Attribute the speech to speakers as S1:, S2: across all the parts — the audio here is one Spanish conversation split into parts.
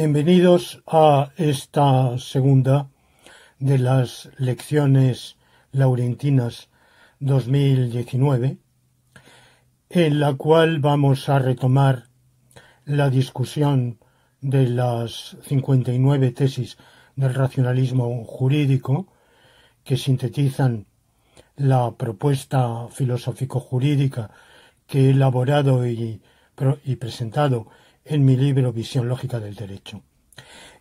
S1: Bienvenidos a esta segunda de las lecciones laurentinas 2019, en la cual vamos a retomar la discusión de las 59 tesis del racionalismo jurídico que sintetizan la propuesta filosófico-jurídica que he elaborado y, y presentado en mi libro Visión Lógica del Derecho.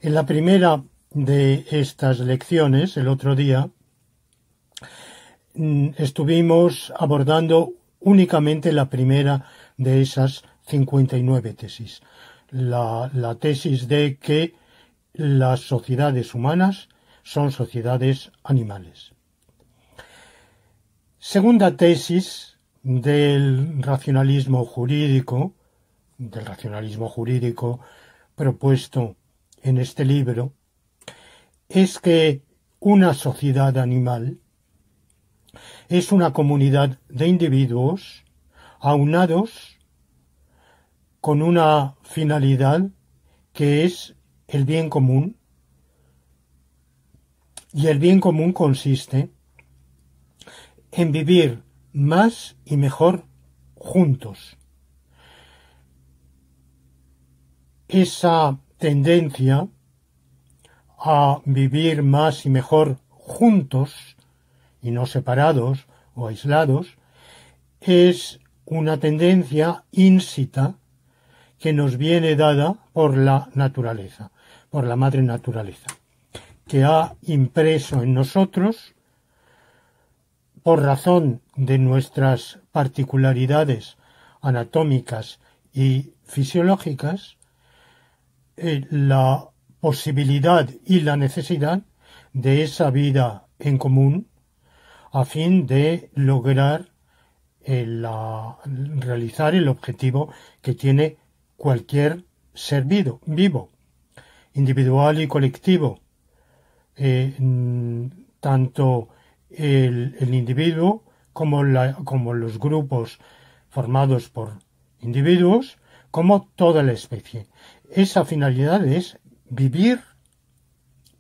S1: En la primera de estas lecciones, el otro día, mm, estuvimos abordando únicamente la primera de esas 59 tesis, la, la tesis de que las sociedades humanas son sociedades animales. Segunda tesis del racionalismo jurídico del racionalismo jurídico propuesto en este libro es que una sociedad animal es una comunidad de individuos aunados con una finalidad que es el bien común y el bien común consiste en vivir más y mejor juntos esa tendencia a vivir más y mejor juntos y no separados o aislados es una tendencia ínsita que nos viene dada por la naturaleza, por la madre naturaleza, que ha impreso en nosotros, por razón de nuestras particularidades anatómicas y fisiológicas, eh, la posibilidad y la necesidad de esa vida en común a fin de lograr eh, realizar el objetivo que tiene cualquier ser vivo, individual y colectivo. Eh, mm, tanto el, individuo como los grupos formados por individuos, como toda la especie esa finalidad es vivir,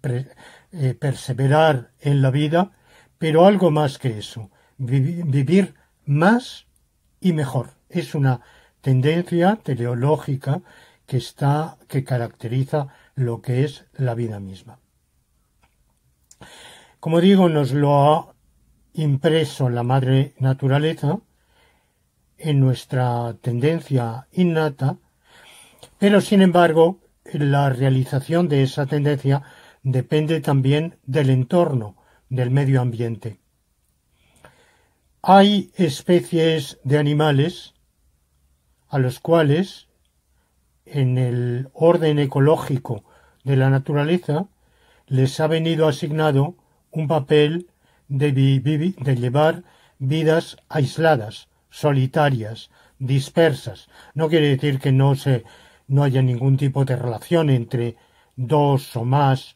S1: eh, perseverar en la vida, pero algo más que eso, vivir más y mejor. Es una tendencia teleológica que está que caracteriza lo que es la vida misma. Como digo, nos lo ha impreso la madre naturaleza en nuestra tendencia innata pero, sin embargo, la realización de esa tendencia depende también del entorno, del medio ambiente. Hay especies de animales a los cuales, en el orden ecológico de la naturaleza, les ha venido asignado un papel de, llevar vidas aisladas, solitarias, dispersas. No quiere decir que no se no haya ningún tipo de relación entre dos o más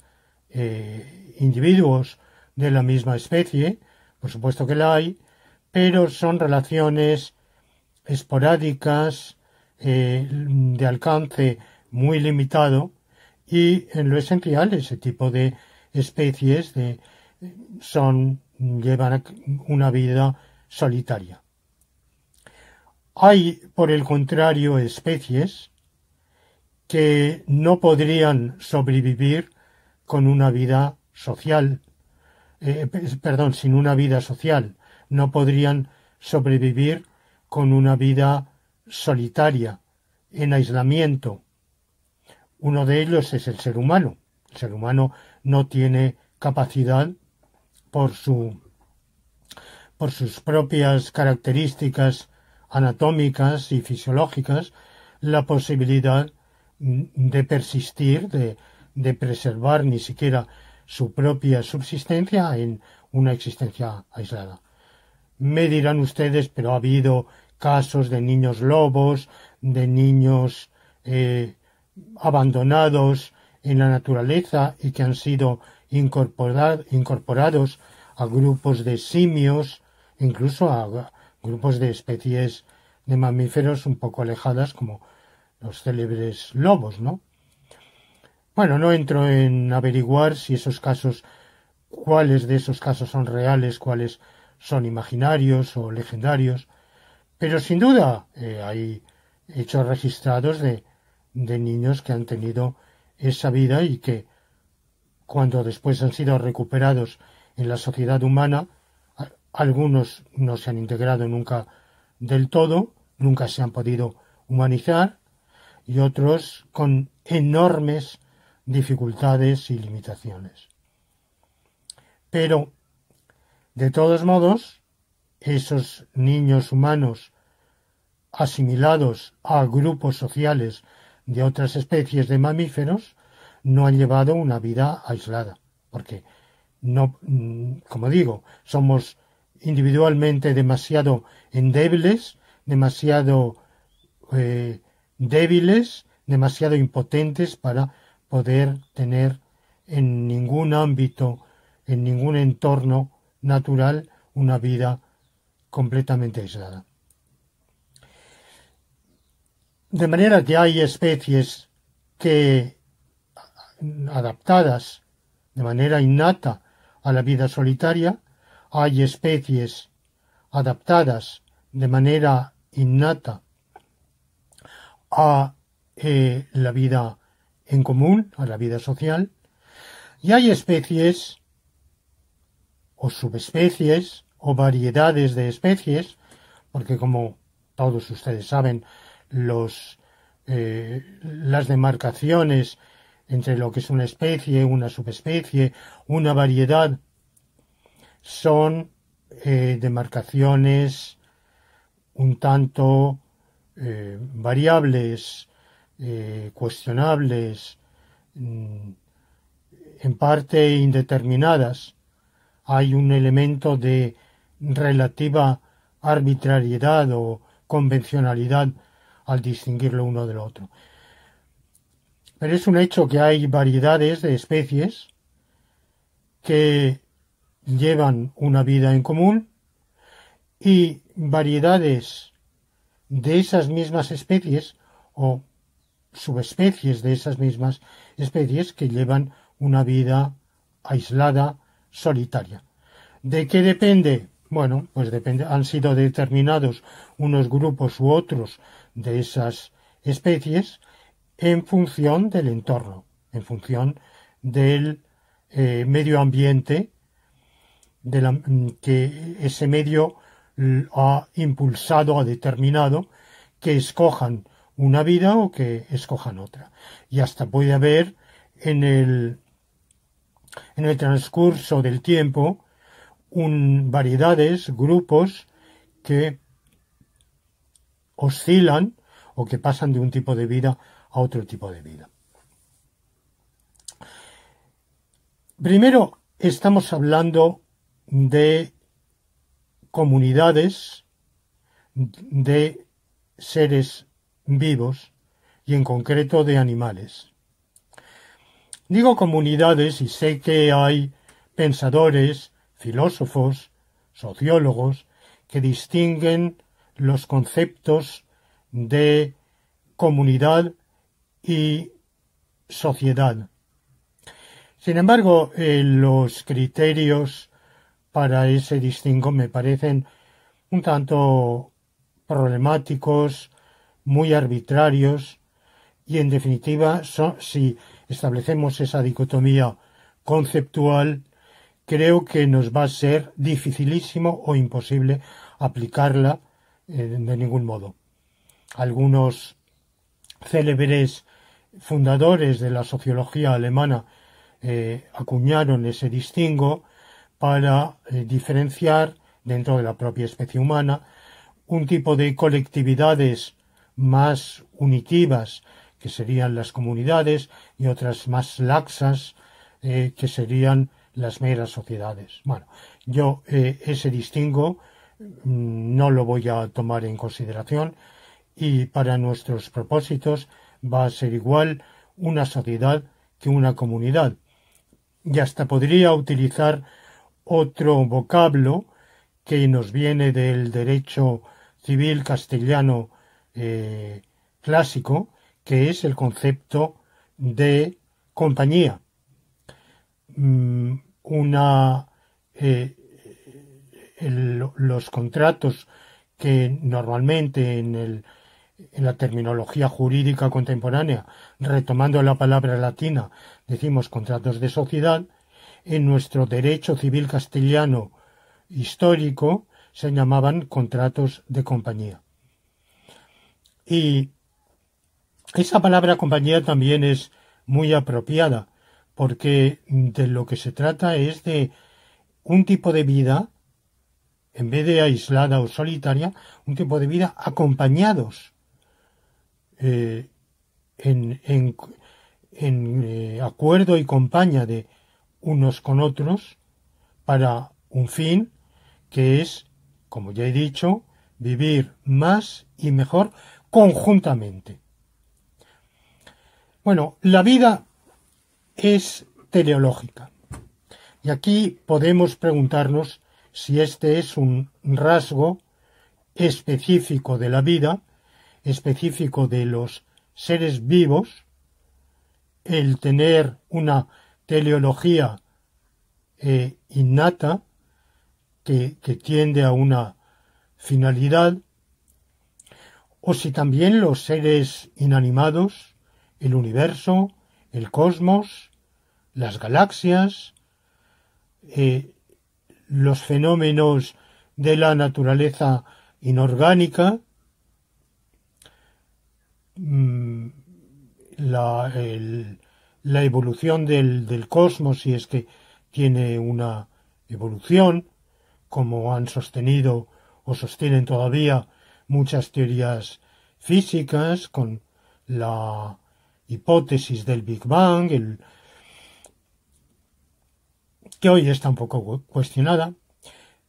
S1: eh, individuos de la misma especie, por supuesto que la hay, pero son relaciones esporádicas, eh, de alcance muy limitado, y en lo esencial ese tipo de especies son, llevan una vida solitaria. Hay, por el contrario, especies que no podrían sobrevivir con una vida social, eh, eh, perdón, sin una vida social, no podrían sobrevivir con una vida solitaria, en aislamiento. Uno de ellos es el ser humano. El ser humano no tiene capacidad por su por sus propias características anatómicas y fisiológicas la posibilidad de persistir, de, preservar ni siquiera su propia subsistencia en una existencia aislada. Me dirán ustedes, pero ha habido casos de niños lobos, de niños eh, abandonados en la naturaleza y que han sido incorporados a grupos de simios, incluso a grupos de especies de mamíferos un poco alejadas como los célebres lobos, ¿no? Bueno, no entro en averiguar si esos casos, cuáles de esos casos son reales, cuáles son imaginarios o legendarios, pero sin duda eh, hay hechos registrados de, de niños que han tenido esa vida y que cuando después han sido recuperados en la sociedad humana, algunos no se han integrado nunca del todo, nunca se han podido humanizar, y otros con enormes dificultades y limitaciones. Pero, de todos modos, esos niños humanos asimilados a grupos sociales de otras especies de mamíferos no han llevado una vida aislada, porque no, mm, como digo, somos individualmente demasiado endebles, demasiado eh, débiles, demasiado impotentes para poder tener en ningún ámbito, en ningún entorno natural, una vida completamente aislada. De manera que hay especies que, adaptadas de manera innata a la vida solitaria, hay especies adaptadas de manera innata a eh, la vida en común, a la vida social, y hay especies o subespecies o variedades de especies, porque como todos ustedes saben, los, eh, las demarcaciones entre lo que es una especie, una subespecie, una variedad, son eh, demarcaciones un tanto eh, variables, eh, cuestionables, mm, en parte indeterminadas, hay un elemento de relativa arbitrariedad o convencionalidad al distinguirlo uno del otro. Pero es un hecho que hay variedades de especies que llevan una vida en común y variedades de esas mismas especies o subespecies de esas mismas especies que llevan una vida aislada, solitaria. ¿De qué depende? Bueno, pues depende, han sido determinados unos grupos u otros de esas especies en función del entorno, en función del eh, medio ambiente, de la, que ese medio ha impulsado, ha determinado que escojan una vida o que escojan otra. Y hasta puede haber en el, en el transcurso del tiempo un, variedades, grupos que oscilan o que pasan de un tipo de vida a otro tipo de vida. Primero estamos hablando de comunidades de seres vivos y en concreto de animales. Digo comunidades y sé que hay pensadores, filósofos, sociólogos que distinguen los conceptos de comunidad y sociedad. Sin embargo, eh, los criterios para ese distingo me parecen un tanto problemáticos, muy arbitrarios y en definitiva si establecemos esa dicotomía conceptual creo que nos va a ser dificilísimo o imposible aplicarla eh, de ningún modo. Algunos célebres fundadores de la sociología alemana eh, acuñaron ese distingo para eh, diferenciar dentro de la propia especie humana un tipo de colectividades más unitivas, que serían las comunidades, y otras más laxas, eh, que serían las meras sociedades. Bueno, yo eh, ese distingo mm, no lo voy a tomar en consideración y para nuestros propósitos va a ser igual una sociedad que una comunidad. Y hasta podría utilizar otro vocablo que nos viene del derecho civil castellano eh, clásico, que es el concepto de compañía. Mm, una, eh, eh, los contratos que normalmente en, el, en la terminología jurídica contemporánea, retomando la palabra latina, decimos contratos de sociedad, en nuestro derecho civil castellano histórico se llamaban contratos de compañía. Y esa palabra compañía también es muy apropiada, porque de lo que se trata es de un tipo de vida, en vez de aislada o solitaria, un tipo de vida acompañados eh, en, eh, acuerdo y compañía de, unos con otros para un fin que es, como ya he dicho, vivir más y mejor conjuntamente. Bueno, la vida es teleológica. Y aquí podemos preguntarnos si este es un rasgo específico de la vida, específico de los seres vivos, el tener una teleología eh, innata que, tiende a una finalidad, o si también los seres inanimados, el universo, el cosmos, las galaxias, eh, los fenómenos de la naturaleza inorgánica, mm, la, el, la evolución del, del cosmos, si es que tiene una evolución, como han sostenido o sostienen todavía muchas teorías físicas con la hipótesis del Big Bang, que hoy está un poco cuestionada,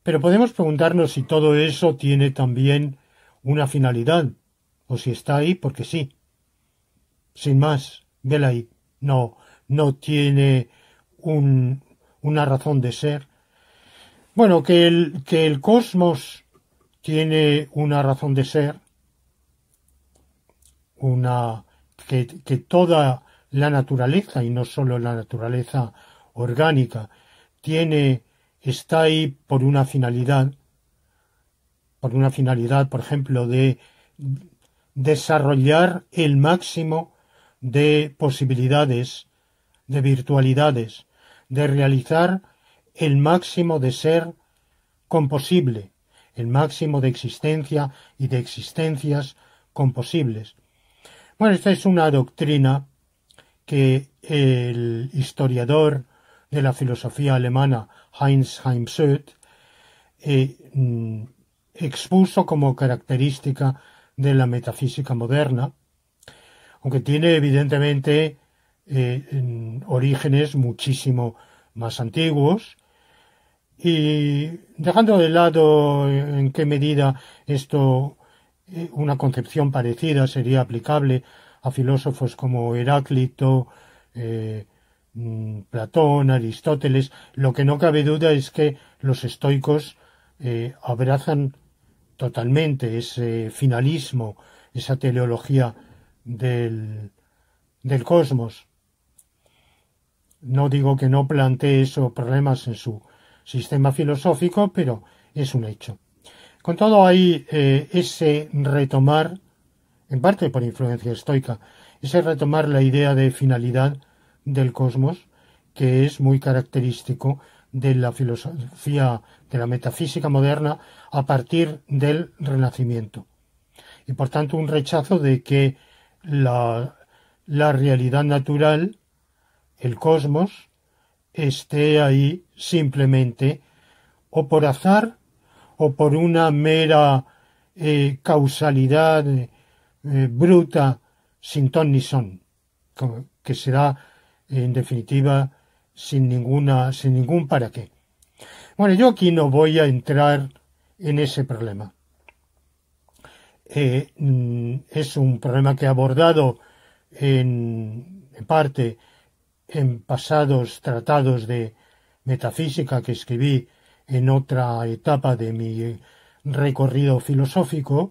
S1: pero podemos preguntarnos si todo eso tiene también una finalidad, o si está ahí porque sí, sin más, vela la no, no tiene un, una razón de ser. Bueno, que el, que el cosmos tiene una razón de ser, una, que, toda la naturaleza, y no solo la naturaleza orgánica, tiene, está ahí por una finalidad, por una finalidad, por ejemplo, de desarrollar el máximo de posibilidades, de virtualidades, de realizar el máximo de ser composible, el máximo de existencia y de existencias composibles. Bueno, esta es una doctrina que el historiador de la filosofía alemana Heinz Heimsöth eh, mm, expuso como característica de la metafísica moderna aunque tiene evidentemente eh, orígenes muchísimo más antiguos. Y dejando de lado eh, en qué medida esto, eh, una concepción parecida sería aplicable a filósofos como Heráclito, mm, Platón, Aristóteles, lo que no cabe duda es que los estoicos abrazan totalmente ese finalismo, esa teleología del, cosmos. No digo que no plantee esos problemas en su sistema filosófico, pero es un hecho. Con todo ahí eh, ese retomar, en parte por influencia estoica, ese retomar la idea de finalidad del cosmos, que es muy característico de la filosofía de la metafísica moderna a partir del Renacimiento. Y por tanto un rechazo de que la, la realidad natural, el cosmos, esté ahí simplemente o por azar o por una mera eh, causalidad eh, bruta sin ton ni son, que será en definitiva sin ninguna, sin ningún para qué. Bueno, yo aquí no voy a entrar en ese problema. Eh, mm, es un problema que he abordado en, parte en pasados tratados de metafísica que escribí en otra etapa de mi recorrido filosófico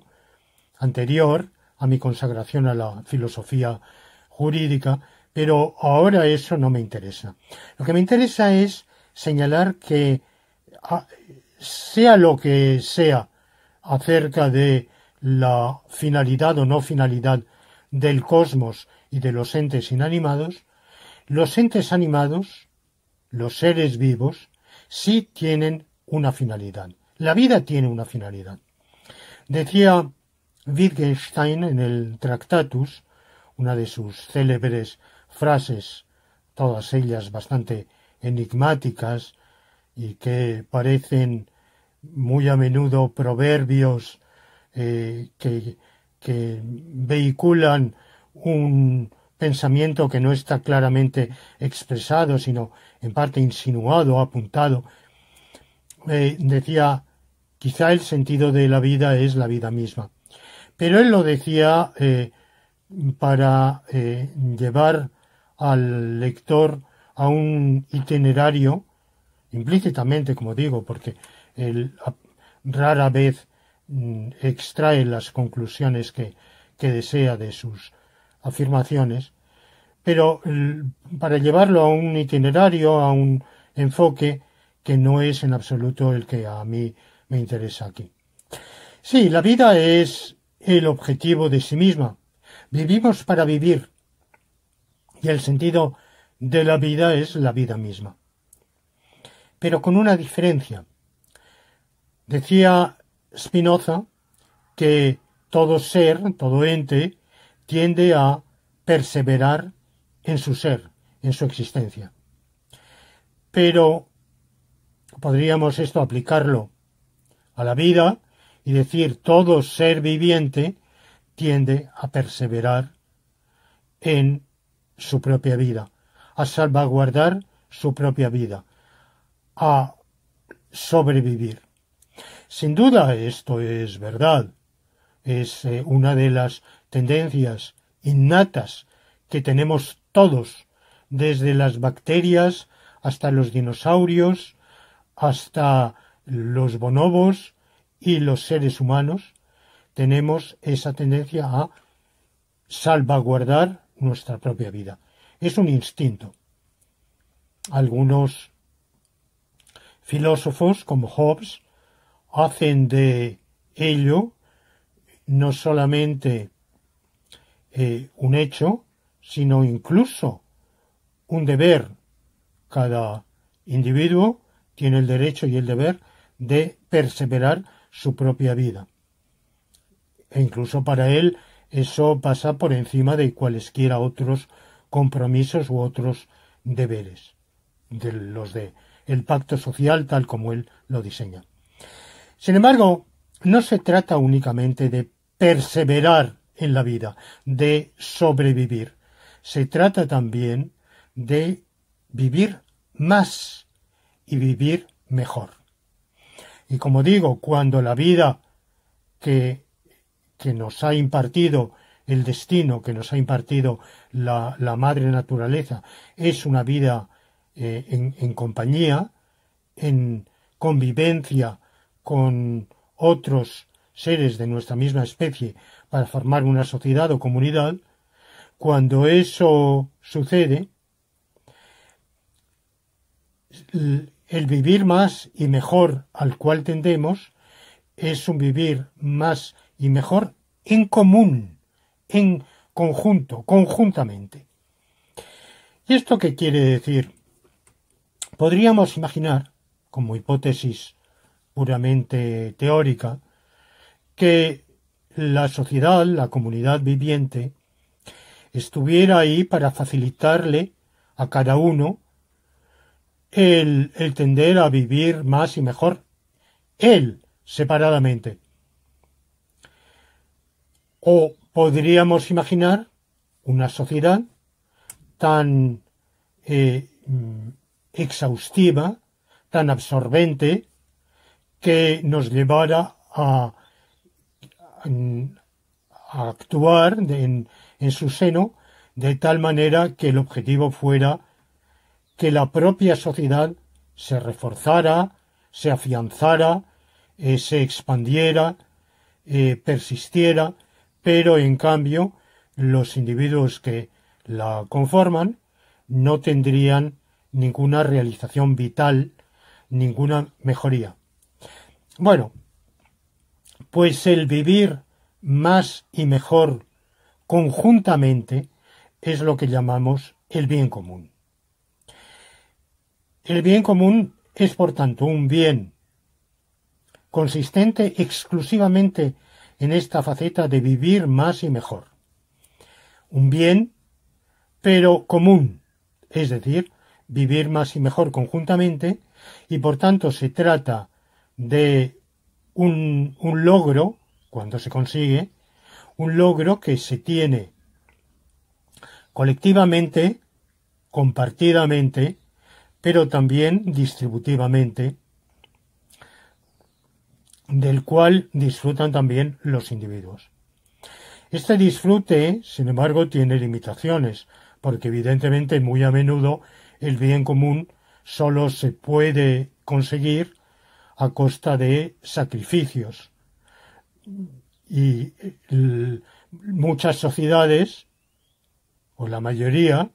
S1: anterior a mi consagración a la filosofía jurídica, pero ahora eso no me interesa. Lo que me interesa es señalar que ah, sea lo que sea acerca de la finalidad o no finalidad del cosmos y de los entes inanimados, los entes animados, los seres vivos, sí tienen una finalidad. La vida tiene una finalidad. Decía Wittgenstein en el Tractatus, una de sus célebres frases, todas ellas bastante enigmáticas y que parecen muy a menudo proverbios eh, que, vehiculan un pensamiento que no está claramente expresado, sino en parte insinuado, apuntado. Eh, decía, quizá el sentido de la vida es la vida misma. Pero él lo decía eh, para llevar al lector a un itinerario, implícitamente, como digo, porque él rara vez Mm, extrae las conclusiones que, desea de sus afirmaciones, pero para llevarlo a un itinerario, a un enfoque que no es en absoluto el que a mí me interesa aquí. Sí, la vida es el objetivo de sí misma. Vivimos para vivir. Y el sentido de la vida es la vida misma. Pero con una diferencia. Decía Spinoza que todo ser, todo ente, tiende a perseverar en su ser, en su existencia. Pero podríamos esto aplicarlo a la vida y decir todo ser viviente tiende a perseverar en su propia vida, a salvaguardar su propia vida, a sobrevivir. Sin duda esto es verdad. Es eh, una de las tendencias innatas que tenemos todos, desde las bacterias hasta los dinosaurios, hasta los bonobos y los seres humanos, tenemos esa tendencia a salvaguardar nuestra propia vida. Es un instinto. Algunos filósofos, como Hobbes, hacen de ello no solamente eh, un hecho, sino incluso un deber. Cada individuo tiene el derecho y el deber de perseverar su propia vida. E incluso para él eso pasa por encima de cualesquiera otros compromisos u otros deberes, de los de el pacto social tal como él lo diseña. Sin embargo, no se trata únicamente de perseverar en la vida, de sobrevivir. Se trata también de vivir más y vivir mejor. Y como digo, cuando la vida que, que nos ha impartido el destino, que nos ha impartido la, la madre naturaleza, es una vida eh, en compañía, en convivencia con otros seres de nuestra misma especie para formar una sociedad o comunidad, cuando eso sucede, el vivir más y mejor al cual tendemos es un vivir más y mejor en común, en conjunto, conjuntamente. ¿Y esto qué quiere decir? Podríamos imaginar, como hipótesis puramente teórica, que la sociedad, la comunidad viviente, estuviera ahí para facilitarle a cada uno el, tender a vivir más y mejor, él separadamente. O podríamos imaginar una sociedad tan eh, mm, exhaustiva, tan absorbente, que nos llevara a, actuar en, su seno de tal manera que el objetivo fuera que la propia sociedad se reforzara, se afianzara, eh, se expandiera, eh, persistiera, pero en cambio los individuos que la conforman no tendrían ninguna realización vital, ninguna mejoría. Bueno, pues el vivir más y mejor conjuntamente es lo que llamamos el bien común. El bien común es, por tanto, un bien consistente exclusivamente en esta faceta de vivir más y mejor. Un bien, pero común, es decir, vivir más y mejor conjuntamente, y por tanto se trata de un, logro, cuando se consigue, un logro que se tiene colectivamente, compartidamente, pero también distributivamente, del cual disfrutan también los individuos. Este disfrute, sin embargo, tiene limitaciones, porque evidentemente muy a menudo el bien común solo se puede conseguir a costa de sacrificios. Y eh, muchas sociedades, o la mayoría,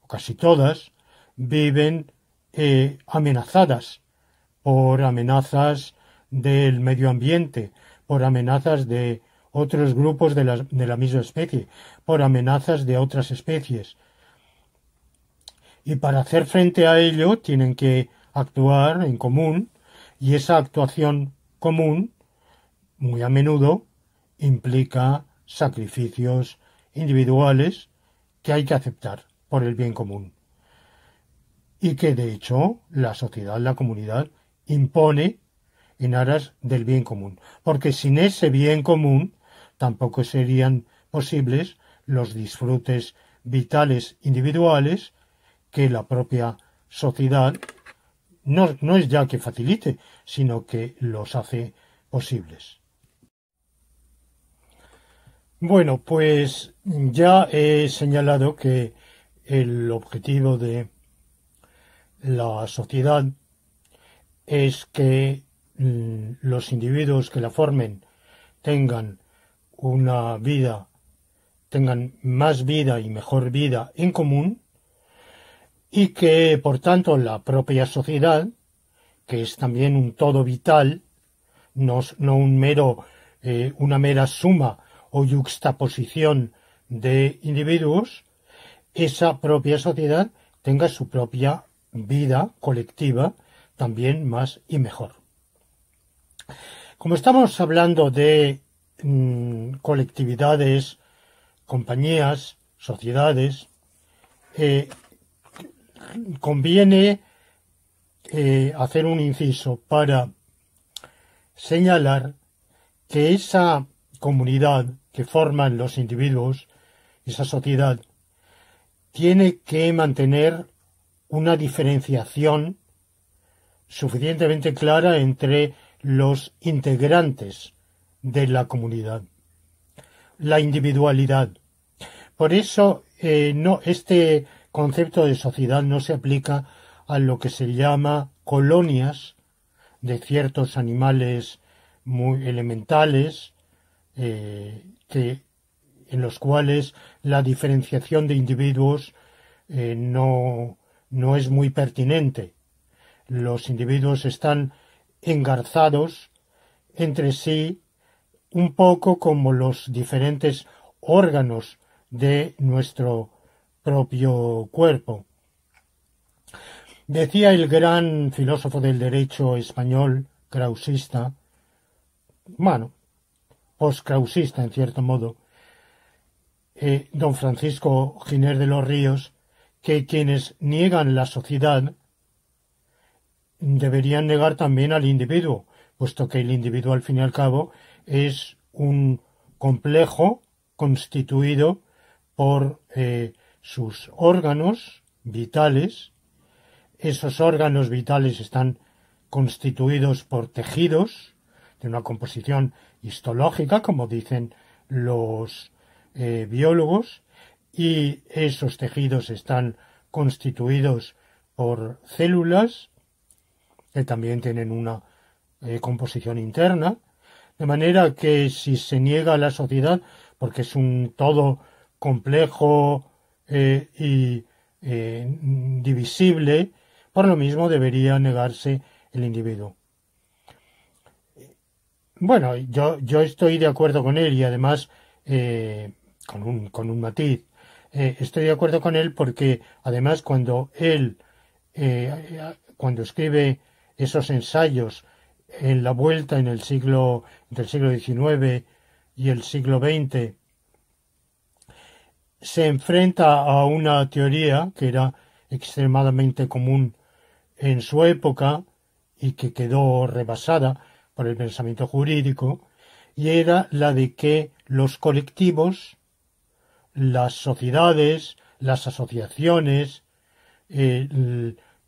S1: o casi todas, viven eh, amenazadas por amenazas del medio ambiente, por amenazas de otros grupos de la misma especie, por amenazas de otras especies. Y para hacer frente a ello tienen que actuar en común y esa actuación común, muy a menudo, implica sacrificios individuales que hay que aceptar por el bien común. Y que, de hecho, la sociedad, la comunidad, impone en aras del bien común. Porque sin ese bien común tampoco serían posibles los disfrutes vitales individuales que la propia sociedad no, no es ya que facilite, sino que los hace posibles. Bueno, pues ya he señalado que el objetivo de la sociedad es que mm, los individuos que la formen tengan una vida, tengan más vida y mejor vida en común, y que, por tanto, la propia sociedad, que es también un todo vital, no, un mero, eh, una mera suma o yuxtaposición de individuos, esa propia sociedad tenga su propia vida colectiva también más y mejor. Como estamos hablando de mm, colectividades, compañías, sociedades, eh, conviene eh, hacer un inciso para señalar que esa comunidad que forman los individuos, esa sociedad, tiene que mantener una diferenciación suficientemente clara entre los integrantes de la comunidad, la individualidad. Por eso eh, no este concepto de sociedad no se aplica a lo que se llama colonias de ciertos animales muy elementales eh, que, en los cuales la diferenciación de individuos eh, no, no es muy pertinente. Los individuos están engarzados entre sí un poco como los diferentes órganos de nuestro propio cuerpo. Decía el gran filósofo del derecho español, krausista, bueno, post-krausista en cierto modo, eh, don Francisco Giner de los Ríos, que quienes niegan la sociedad deberían negar también al individuo, puesto que el individuo al fin y al cabo es un complejo constituido por eh, sus órganos vitales. Esos órganos vitales están constituidos por tejidos de una composición histológica, como dicen los eh, biólogos, y esos tejidos están constituidos por células que también tienen una eh, composición interna, de manera que si se niega a la sociedad, porque es un todo complejo, eh, y eh, divisible, por lo mismo debería negarse el individuo. Bueno, yo, yo estoy de acuerdo con él y además eh, con, un, con, un, matiz. estoy de acuerdo con él porque además cuando él, cuando escribe esos ensayos en la vuelta en el siglo, del siglo XIX y el siglo XX, se enfrenta a una teoría que era extremadamente común en su época y que quedó rebasada por el pensamiento jurídico, y era la de que los colectivos, las sociedades, las asociaciones,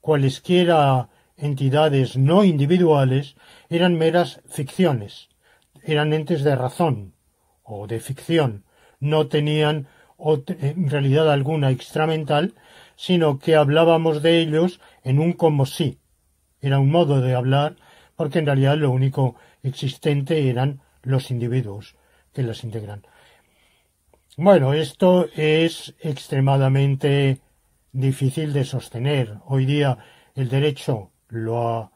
S1: cualesquiera entidades no individuales, eran meras ficciones, eran entes de razón o de ficción, no tenían o en realidad alguna extramental, sino que hablábamos de ellos en un como sí. Era un modo de hablar, porque en realidad lo único existente eran los individuos que las integran. Bueno, esto es extremadamente difícil de sostener. Hoy día el derecho lo ha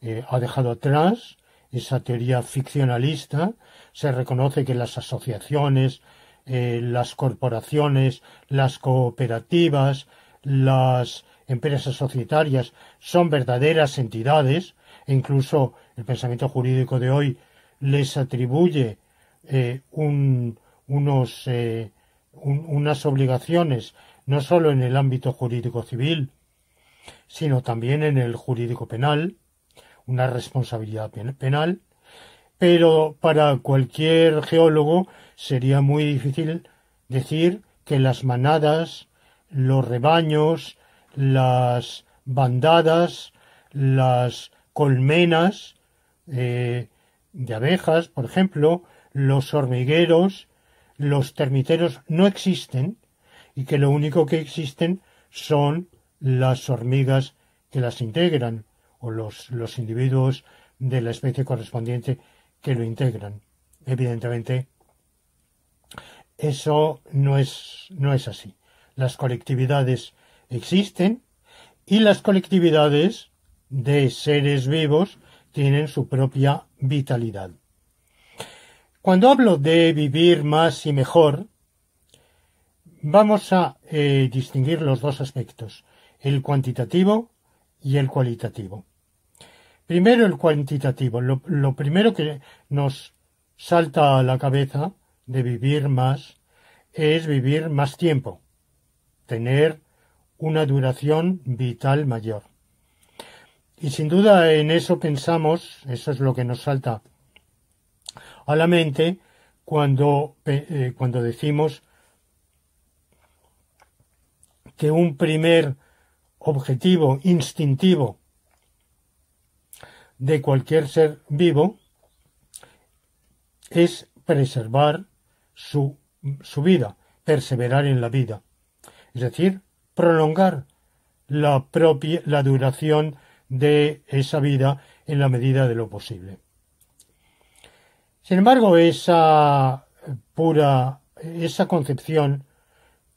S1: eh, dejado atrás, esa teoría ficcionalista. Se reconoce que las asociaciones eh, las corporaciones, las cooperativas, las empresas societarias son verdaderas entidades e incluso el pensamiento jurídico de hoy les atribuye eh, eh, unas obligaciones no solo en el ámbito jurídico civil, sino también en el jurídico penal, una responsabilidad penal, pero para cualquier geólogo sería muy difícil decir que las manadas, los rebaños, las bandadas, las colmenas eh, de abejas, por ejemplo, los hormigueros, los termiteros no existen y que lo único que existen son las hormigas que las integran o los, los individuos de la especie correspondiente que lo integran. Evidentemente, eso no es, así. Las colectividades existen y las colectividades de seres vivos tienen su propia vitalidad. Cuando hablo de vivir más y mejor, vamos a eh, distinguir los dos aspectos, el cuantitativo y el cualitativo. Primero el cuantitativo. Lo, primero que nos salta a la cabeza de vivir más es vivir más tiempo, tener una duración vital mayor. Y sin duda en eso pensamos, eso es lo que nos salta a la mente cuando eh, decimos que un primer objetivo instintivo de cualquier ser vivo es preservar su, vida, perseverar en la vida, es decir, prolongar la, la duración de esa vida en la medida de lo posible. Sin embargo, esa pura, esa concepción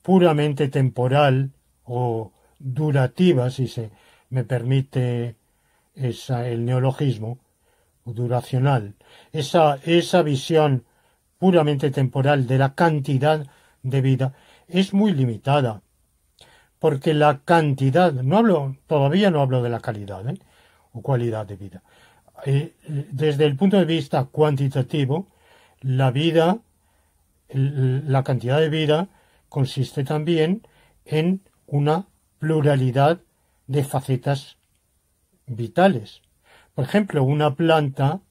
S1: puramente temporal o durativa, si se me permite esa, el neologismo duracional, esa, visión puramente temporal de la cantidad de vida es muy limitada, porque la cantidad, no hablo, todavía no hablo de la calidad ¿eh? o cualidad de vida. Eh, desde el punto de vista cuantitativo, la vida, la cantidad de vida consiste también en una pluralidad de facetas vitales. Por ejemplo, una planta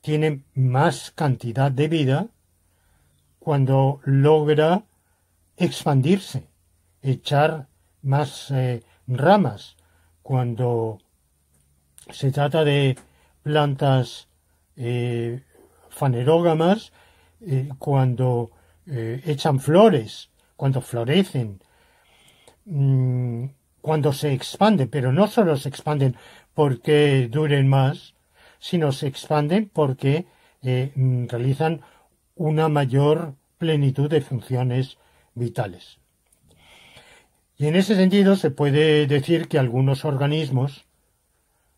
S1: tiene más cantidad de vida cuando logra expandirse, echar más eh, ramas. Cuando se trata de plantas eh, fanerógamas, eh, cuando echan flores, cuando florecen, mm, cuando se expanden, pero no solo se expanden porque duren más, sino se expanden porque eh, mm, realizan una mayor plenitud de funciones vitales. Y en ese sentido se puede decir que algunos organismos,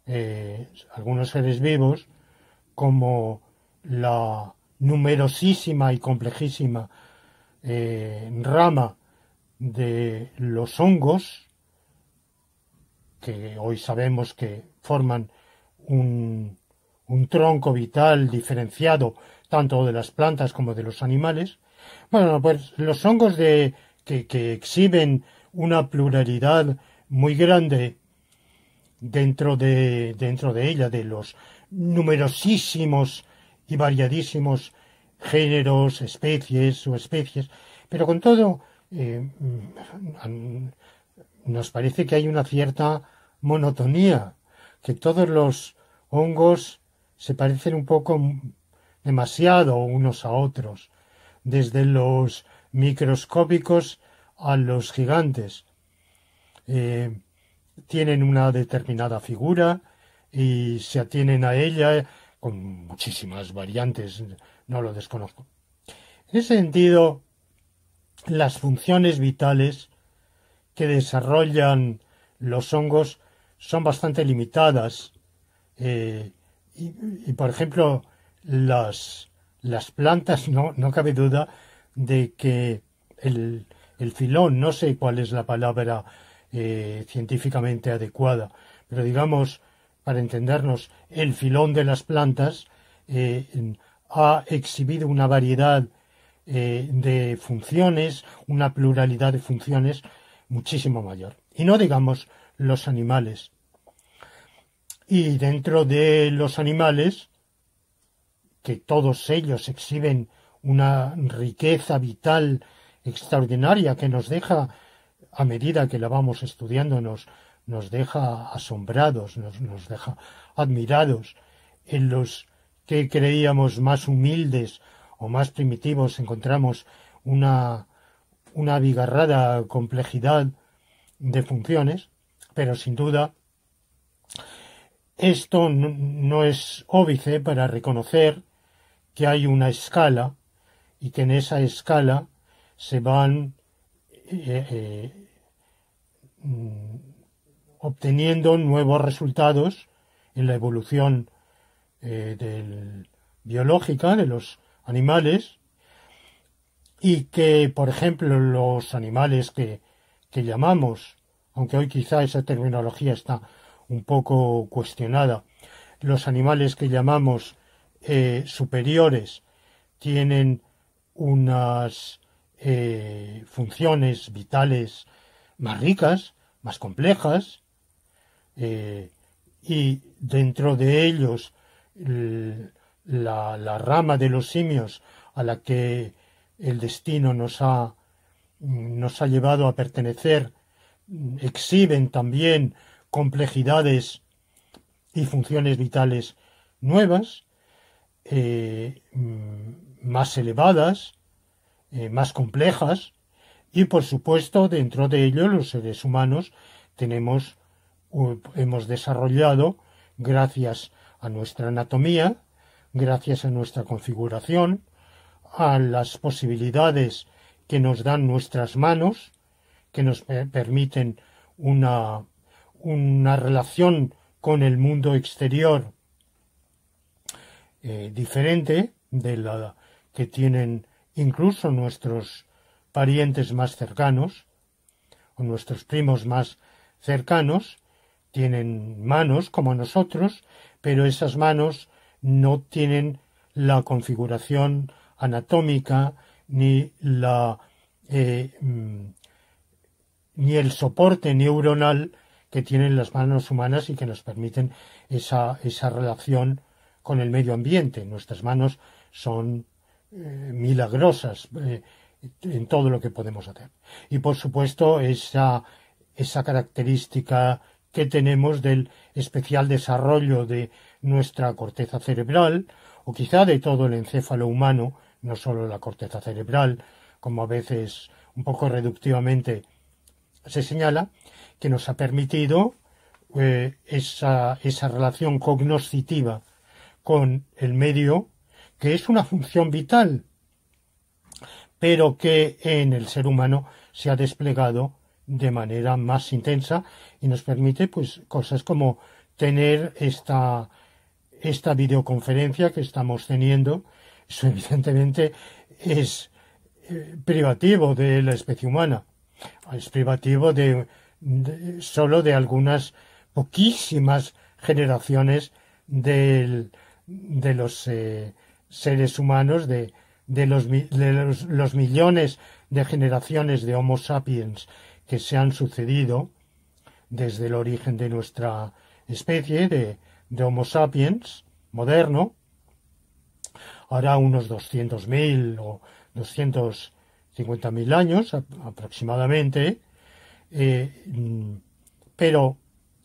S1: eh, algunos seres vivos, como la numerosísima y complejísima eh, rama de los hongos, que hoy sabemos que forman un, tronco vital diferenciado tanto de las plantas como de los animales, bueno, pues los hongos de, que, exhiben una pluralidad muy grande dentro de, dentro de ella, de los numerosísimos y variadísimos géneros, especies o especies, pero con todo, eh, mm, nos parece que hay una cierta monotonía, que todos los hongos se parecen un poco demasiado unos a otros, desde los microscópicos a los gigantes. Eh, tienen una determinada figura y se atienen a ella eh, con muchísimas variantes, no lo desconozco. En ese sentido, las funciones vitales que desarrollan los hongos son bastante limitadas. Eh, y, por ejemplo, las, las plantas, no, no, cabe duda de que el, filón, no sé cuál es la palabra eh, científicamente adecuada, pero digamos, para entendernos, el filón de las plantas eh, ha exhibido una variedad de funciones, una pluralidad de funciones muchísimo mayor. Y no digamos los animales. Y dentro de los animales, que todos ellos exhiben una riqueza vital extraordinaria que nos deja, a medida que la vamos estudiando, nos, deja asombrados, nos, nos deja admirados. En los que creíamos más humildes o más primitivos encontramos una una abigarrada complejidad de funciones, pero sin duda esto no, es óbice para reconocer que hay una escala y que en esa escala se van eh, eh, obteniendo nuevos resultados en la evolución eh, biológica de los animales y que, por ejemplo, los animales que, llamamos, aunque hoy quizá esa terminología está un poco cuestionada, los animales que llamamos eh, superiores tienen unas eh, funciones vitales más ricas, más complejas, eh, y dentro de ellos la, la, rama de los simios a la que el destino nos ha, nos ha llevado a pertenecer exhiben también complejidades y funciones vitales nuevas, eh, más elevadas, eh, más complejas, y por supuesto dentro de ello los seres humanos tenemos, hemos desarrollado, gracias a nuestra anatomía, gracias a nuestra configuración, a las posibilidades que nos dan nuestras manos, que nos permiten una, una relación con el mundo exterior eh, diferente de la que tienen incluso nuestros parientes más cercanos o nuestros primos más cercanos, tienen manos como nosotros, pero esas manos no tienen la configuración anatómica, ni la eh, mm, ni el soporte neuronal que tienen las manos humanas y que nos permiten esa, relación con el medio ambiente. Nuestras manos son eh, milagrosas eh, en todo lo que podemos hacer. Y por supuesto, esa, esa característica que tenemos del especial desarrollo de nuestra corteza cerebral, o quizá de todo el encéfalo humano, no solo la corteza cerebral, como a veces un poco reductivamente se señala, que nos ha permitido eh, esa, relación cognoscitiva con el medio, que es una función vital, pero que en el ser humano se ha desplegado de manera más intensa y nos permite pues cosas como tener esta, esta videoconferencia que estamos teniendo eso evidentemente es eh, privativo de la especie humana. Es privativo de, solo de algunas poquísimas generaciones de los eh, seres humanos, de, los, millones de generaciones de Homo sapiens que se han sucedido desde el origen de nuestra especie, de Homo sapiens moderno, hará unos 200.000 o 250.000 años aproximadamente, eh, pero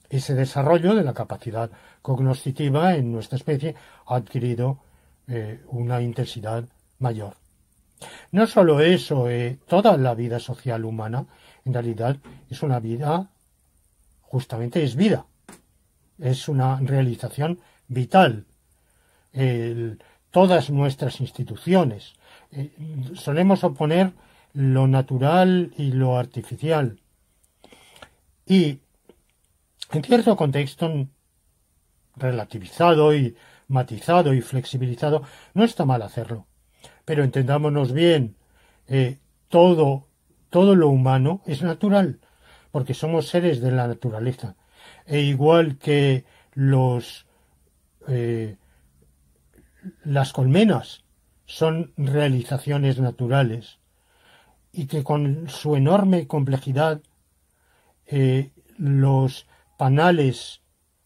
S1: ese desarrollo de la capacidad cognoscitiva en nuestra especie ha adquirido eh, una intensidad mayor. No solo eso, eh, toda la vida social humana en realidad es una vida, justamente es vida, es una realización vital todas nuestras instituciones. Eh, solemos oponer lo natural y lo artificial. Y en cierto contexto relativizado y matizado y flexibilizado, no está mal hacerlo. Pero entendámonos bien, eh, todo, todo lo humano es natural, porque somos seres de la naturaleza. E igual que los eh, las colmenas son realizaciones naturales y que con su enorme complejidad eh, los panales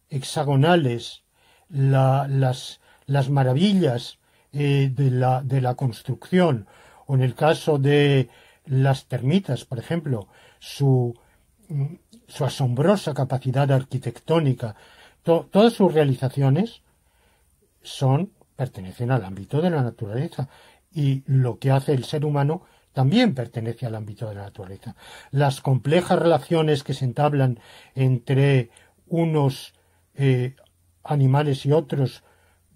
S1: hexagonales, las, maravillas eh, de, la, de la construcción, o en el caso de las termitas, por ejemplo, su, mm, su asombrosa capacidad arquitectónica, todas sus realizaciones son pertenecen al ámbito de la naturaleza y lo que hace el ser humano también pertenece al ámbito de la naturaleza. Las complejas relaciones que se entablan entre unos eh, animales y otros,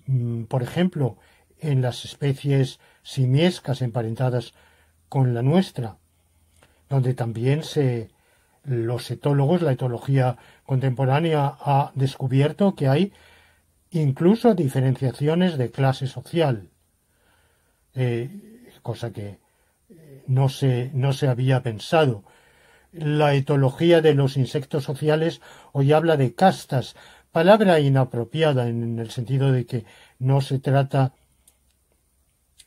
S1: mm, por ejemplo, en las especies simiescas emparentadas con la nuestra, donde también se los etólogos, la etología contemporánea ha descubierto que hay incluso diferenciaciones de clase social, eh, cosa que eh, no se, no se había pensado. La etología de los insectos sociales hoy habla de castas, palabra inapropiada en el sentido de que no se trata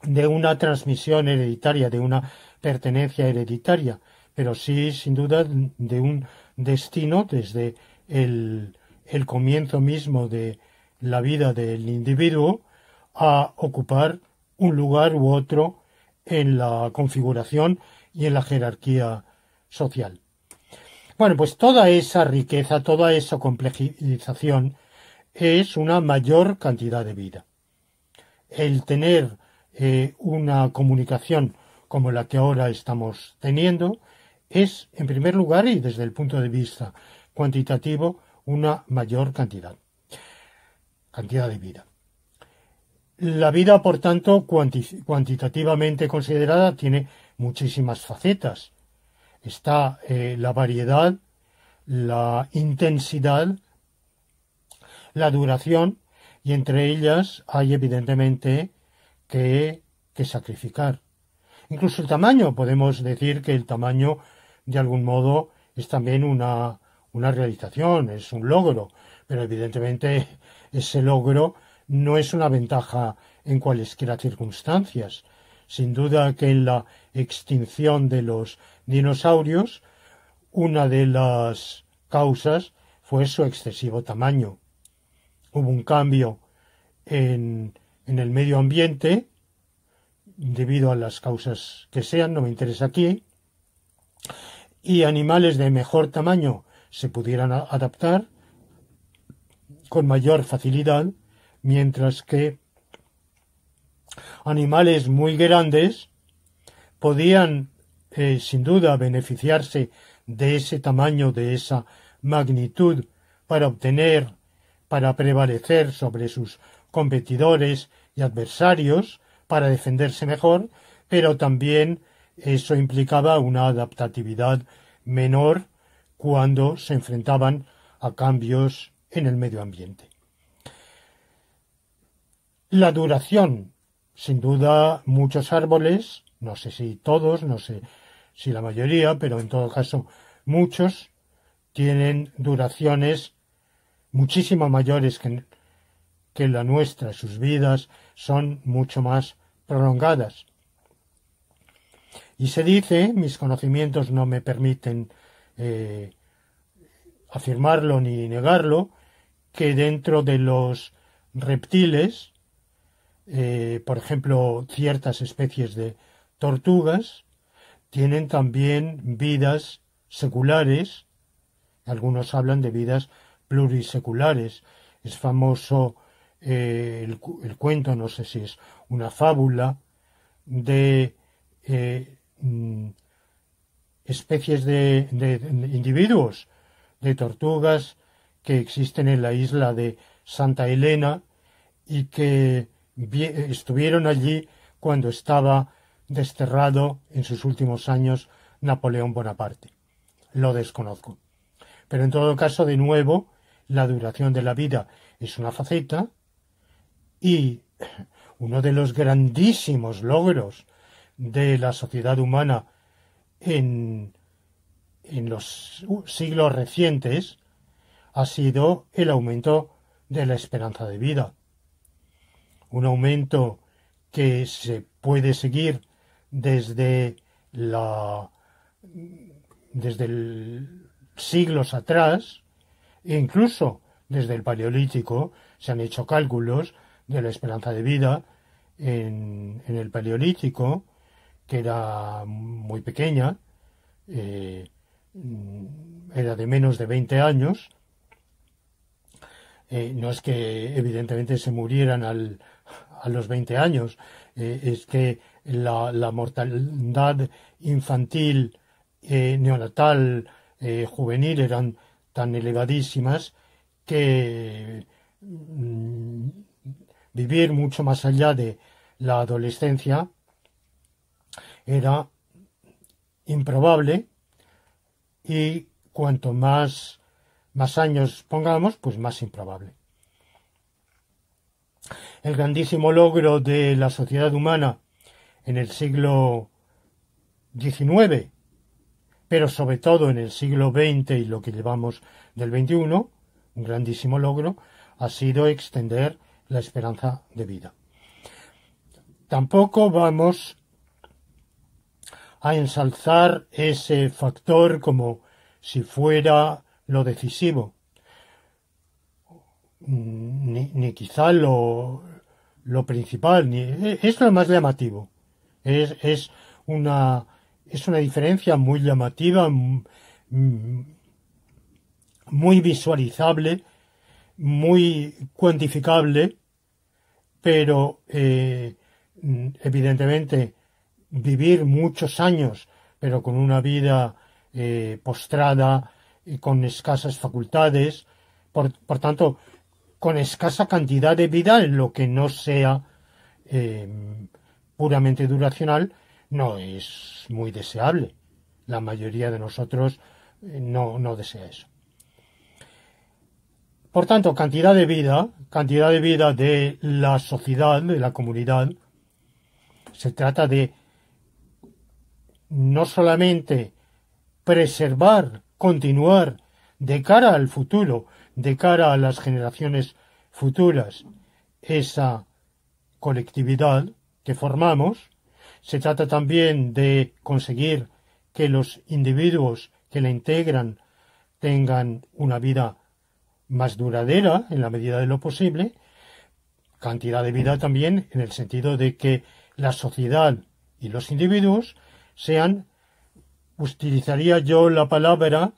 S1: de una transmisión hereditaria, de una pertenencia hereditaria, pero sí, sin duda, de un destino desde el comienzo mismo de, la vida del individuo a ocupar un lugar u otro en la configuración y en la jerarquía social. Bueno, pues toda esa riqueza, toda esa complejización es una mayor cantidad de vida. El tener eh, una comunicación como la que ahora estamos teniendo es, en primer lugar, y desde el punto de vista cuantitativo, una mayor cantidad cantidad de vida. La vida, por tanto, cuantitativamente considerada, tiene muchísimas facetas. Está eh, la variedad, la intensidad, la duración, y entre ellas hay evidentemente que, que sacrificar. Incluso el tamaño, podemos decir que el tamaño, de algún modo, es también una, una realización, es un logro, pero evidentemente ese logro no es una ventaja en cualesquiera circunstancias. Sin duda que en la extinción de los dinosaurios, una de las causas fue su excesivo tamaño. Hubo un cambio en, en el medio ambiente, debido a las causas que sean, no me interesa aquí, y animales de mejor tamaño se pudieran adaptar, con mayor facilidad, mientras que animales muy grandes podían eh, sin duda beneficiarse de ese tamaño, de esa magnitud, para obtener, para prevalecer sobre sus competidores y adversarios, para defenderse mejor, pero también eso implicaba una adaptatividad menor cuando se enfrentaban a cambios en el medio ambiente. La duración, sin duda, muchos árboles, no sé si todos, no sé si la mayoría, pero en todo caso muchos, tienen duraciones muchísimo mayores que, la nuestra. Sus vidas son mucho más prolongadas. Y se dice, mis conocimientos no me permiten eh, afirmarlo ni negarlo, que dentro de los reptiles, eh, por ejemplo, ciertas especies de tortugas, tienen también vidas seculares, algunos hablan de vidas pluriseculares. Es famoso eh, el, cuento, no sé si es una fábula, de eh, mm, especies de, individuos, de tortugas que existen en la isla de Santa Elena y que estuvieron allí cuando estaba desterrado en sus últimos años Napoleón Bonaparte. Lo desconozco. Pero en todo caso, de nuevo, la duración de la vida es una faceta y uno de los grandísimos logros de la sociedad humana en, en los siglos recientes ha sido el aumento de la esperanza de vida. Un aumento que se puede seguir desde siglos atrás, e incluso desde el Paleolítico, se han hecho cálculos de la esperanza de vida en, el Paleolítico, que era muy pequeña, eh, era de menos de 20 años, eh, no es que evidentemente se murieran a los 20 años, eh, es que la, mortalidad infantil, eh, neonatal, juvenil eran tan elevadísimas que mm, vivir mucho más allá de la adolescencia era improbable y cuanto más más años pongamos, pues más improbable. El grandísimo logro de la sociedad humana en el siglo XIX, pero sobre todo en el siglo XX y lo que llevamos del XXI, un grandísimo logro, ha sido extender la esperanza de vida. Tampoco vamos a ensalzar ese factor como si fuera lo decisivo, ni, quizá lo, lo principal, ni, e, es lo más llamativo. Es, es, una, es una diferencia muy llamativa, muy visualizable, muy cuantificable, pero eh, evidentemente vivir muchos años, pero con una vida eh, postrada, con escasas facultades, por, tanto, con escasa cantidad de vida en lo que no sea eh, puramente duracional, no es muy deseable. La mayoría de nosotros eh, no, no desea eso. Por tanto, cantidad de vida, cantidad de vida de la sociedad, de la comunidad, se trata de no solamente preservar continuar de cara al futuro, de cara a las generaciones futuras, esa colectividad que formamos. Se trata también de conseguir que los individuos que la integran tengan una vida más duradera en la medida de lo posible, cantidad de vida también en el sentido de que la sociedad y los individuos sean utilizaría yo la palabra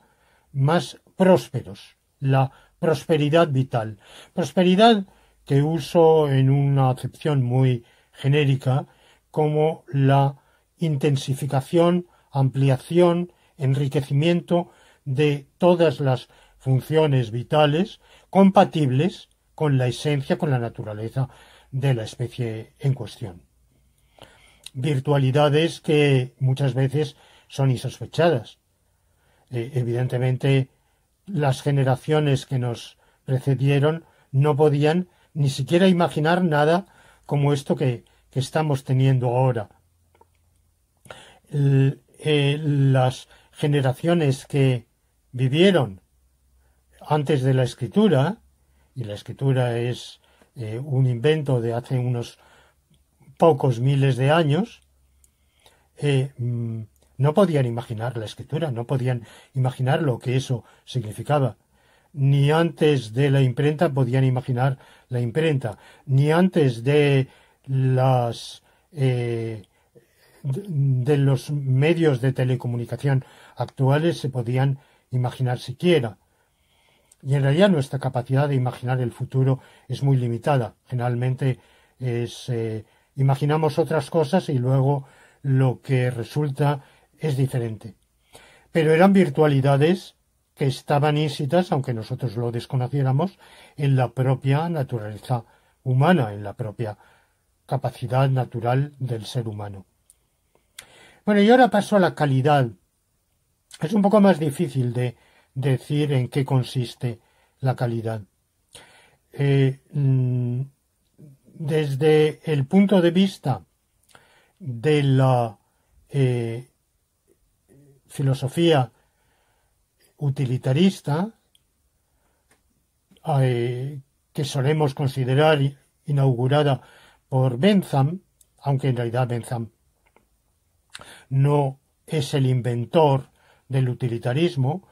S1: más prósperos, la prosperidad vital. Prosperidad que uso en una acepción muy genérica como la intensificación, ampliación, enriquecimiento de todas las funciones vitales compatibles con la esencia, con la naturaleza de la especie en cuestión. Virtualidades que muchas veces son insospechadas. Eh, evidentemente, las generaciones que nos precedieron no podían ni siquiera imaginar nada como esto que, estamos teniendo ahora. Eh, las generaciones que vivieron antes de la escritura, y la escritura es eh, un invento de hace unos pocos miles de años, mm, no podían imaginar la escritura, no podían imaginar lo que eso significaba. Ni antes de la imprenta podían imaginar la imprenta, ni antes de las eh, de los medios de telecomunicación actuales se podían imaginar siquiera. Y en realidad nuestra capacidad de imaginar el futuro es muy limitada. Generalmente es, eh, imaginamos otras cosas y luego lo que resulta es diferente. Pero eran virtualidades que estaban ínsitas aunque nosotros lo desconociéramos, en la propia naturaleza humana, en la propia capacidad natural del ser humano. Bueno, y ahora paso a la calidad. Es un poco más difícil de decir en qué consiste la calidad. Eh, mm, desde el punto de vista de la eh, filosofía utilitarista eh, que solemos considerar inaugurada por Bentham, aunque en realidad Bentham no es el inventor del utilitarismo,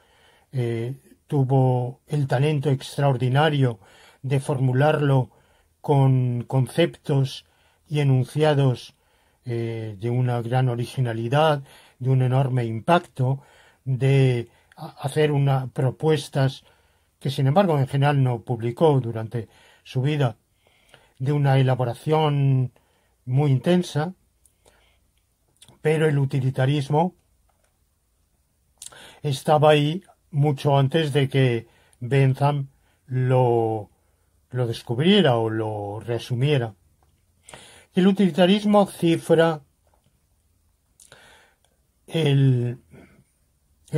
S1: eh, tuvo el talento extraordinario de formularlo con conceptos y enunciados eh, de una gran originalidad de un enorme impacto, de hacer una propuestas que sin embargo en general no publicó durante su vida, de una elaboración muy intensa, pero el utilitarismo estaba ahí mucho antes de que Bentham lo, lo descubriera o lo resumiera. El utilitarismo cifra el,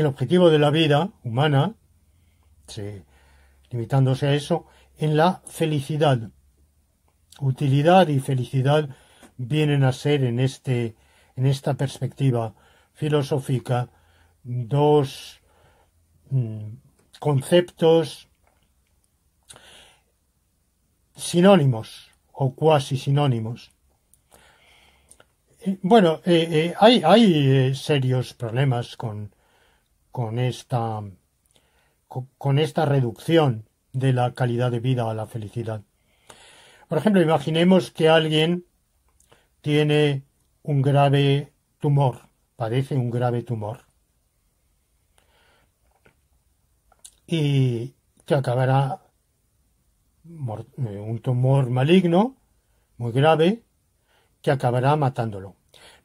S1: objetivo de la vida humana, limitándose a eso, en la felicidad. Utilidad y felicidad vienen a ser en este, en esta perspectiva filosófica dos mm, conceptos sinónimos o cuasi sinónimos bueno, eh, eh, hay, eh, serios problemas con, esta, con esta reducción de la calidad de vida a la felicidad. Por ejemplo, imaginemos que alguien tiene un grave tumor, padece un grave tumor, y que acabará un tumor maligno, muy grave, que acabará matándolo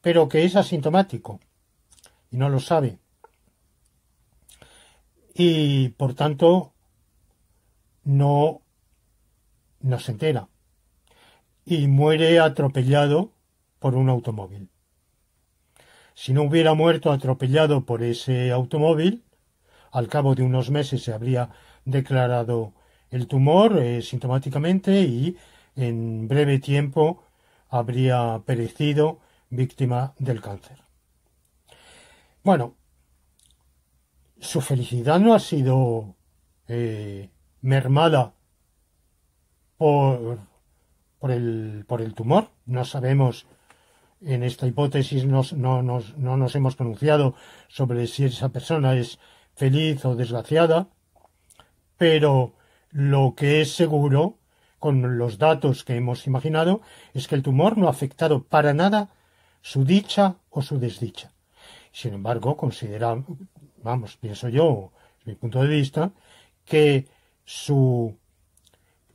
S1: pero que es asintomático y no lo sabe. Y por tanto no, no se entera y muere atropellado por un automóvil. Si no hubiera muerto atropellado por ese automóvil, al cabo de unos meses se habría declarado el tumor eh, sintomáticamente y en breve tiempo habría perecido víctima del cáncer. Bueno, su felicidad no ha sido eh, mermada por, por, el, por, el, tumor. No sabemos, en esta hipótesis no nos hemos pronunciado sobre si esa persona es feliz o desgraciada, pero lo que es seguro, con los datos que hemos imaginado, es que el tumor no ha afectado para nada su dicha o su desdicha. Sin embargo, considera, vamos, pienso yo, desde mi punto de vista, que su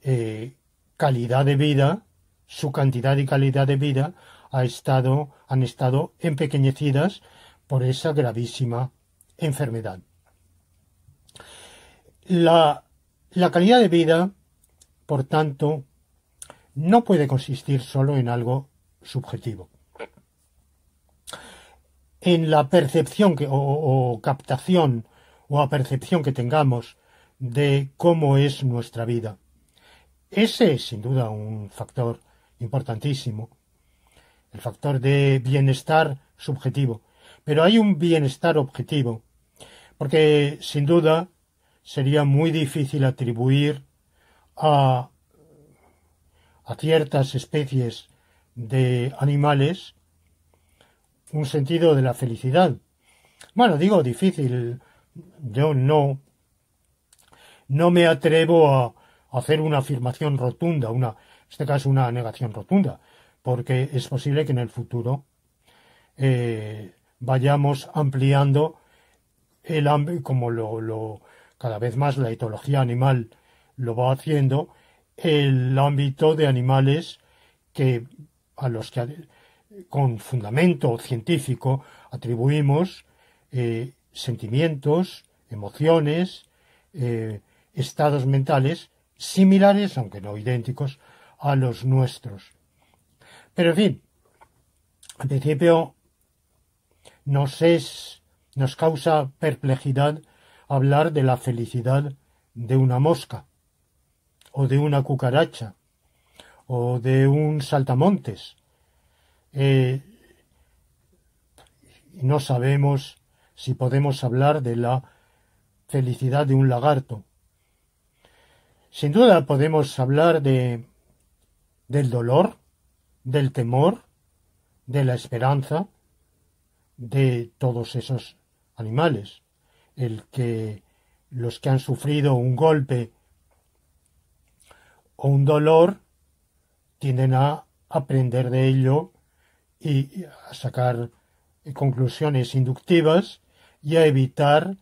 S1: eh, calidad de vida, su cantidad y calidad de vida ha estado, han estado empequeñecidas por esa gravísima enfermedad. la calidad de vida, por tanto, no puede consistir solo en algo subjetivo en la percepción o, captación o apercepción que tengamos de cómo es nuestra vida. Ese es sin duda un factor importantísimo, el factor de bienestar subjetivo. Pero hay un bienestar objetivo, porque sin duda sería muy difícil atribuir a, a ciertas especies de animales un sentido de la felicidad. Bueno, digo difícil. Yo no, no me atrevo a hacer una afirmación rotunda, una, en este caso una negación rotunda, porque es posible que en el futuro eh, vayamos ampliando el como lo, lo, cada vez más la etología animal lo va haciendo, el ámbito de animales que a los que con fundamento científico atribuimos eh, sentimientos, emociones, eh, estados mentales similares, aunque no idénticos, a los nuestros. Pero en fin, al principio nos es, nos causa perplejidad hablar de la felicidad de una mosca, o de una cucaracha, o de un saltamontes, eh, no sabemos si podemos hablar de la felicidad de un lagarto. Sin duda podemos hablar de del dolor, del temor, de la esperanza de todos esos animales. El que los que han sufrido un golpe o un dolor tienden a aprender de ello y a sacar eh, conclusiones inductivas y a evitar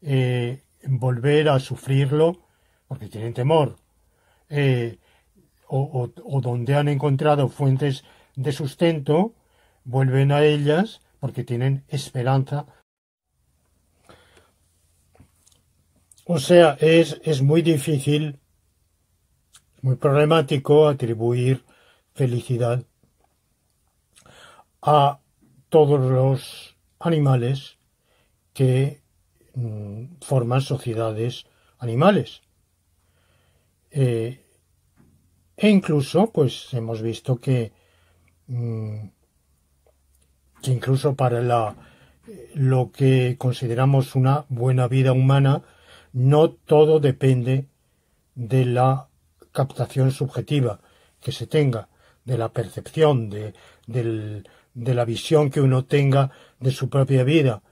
S1: eh, volver a sufrirlo porque tienen temor eh, o, donde han encontrado fuentes de sustento vuelven a ellas porque tienen esperanza o sea es, es muy difícil muy problemático atribuir felicidad a todos los animales que mm, forman sociedades animales. Eh, e incluso, pues hemos visto que, mm, que incluso para la, lo que consideramos una buena vida humana, no todo depende de la captación subjetiva que se tenga, de la percepción, de, del, de la visión que uno tenga de su propia vida.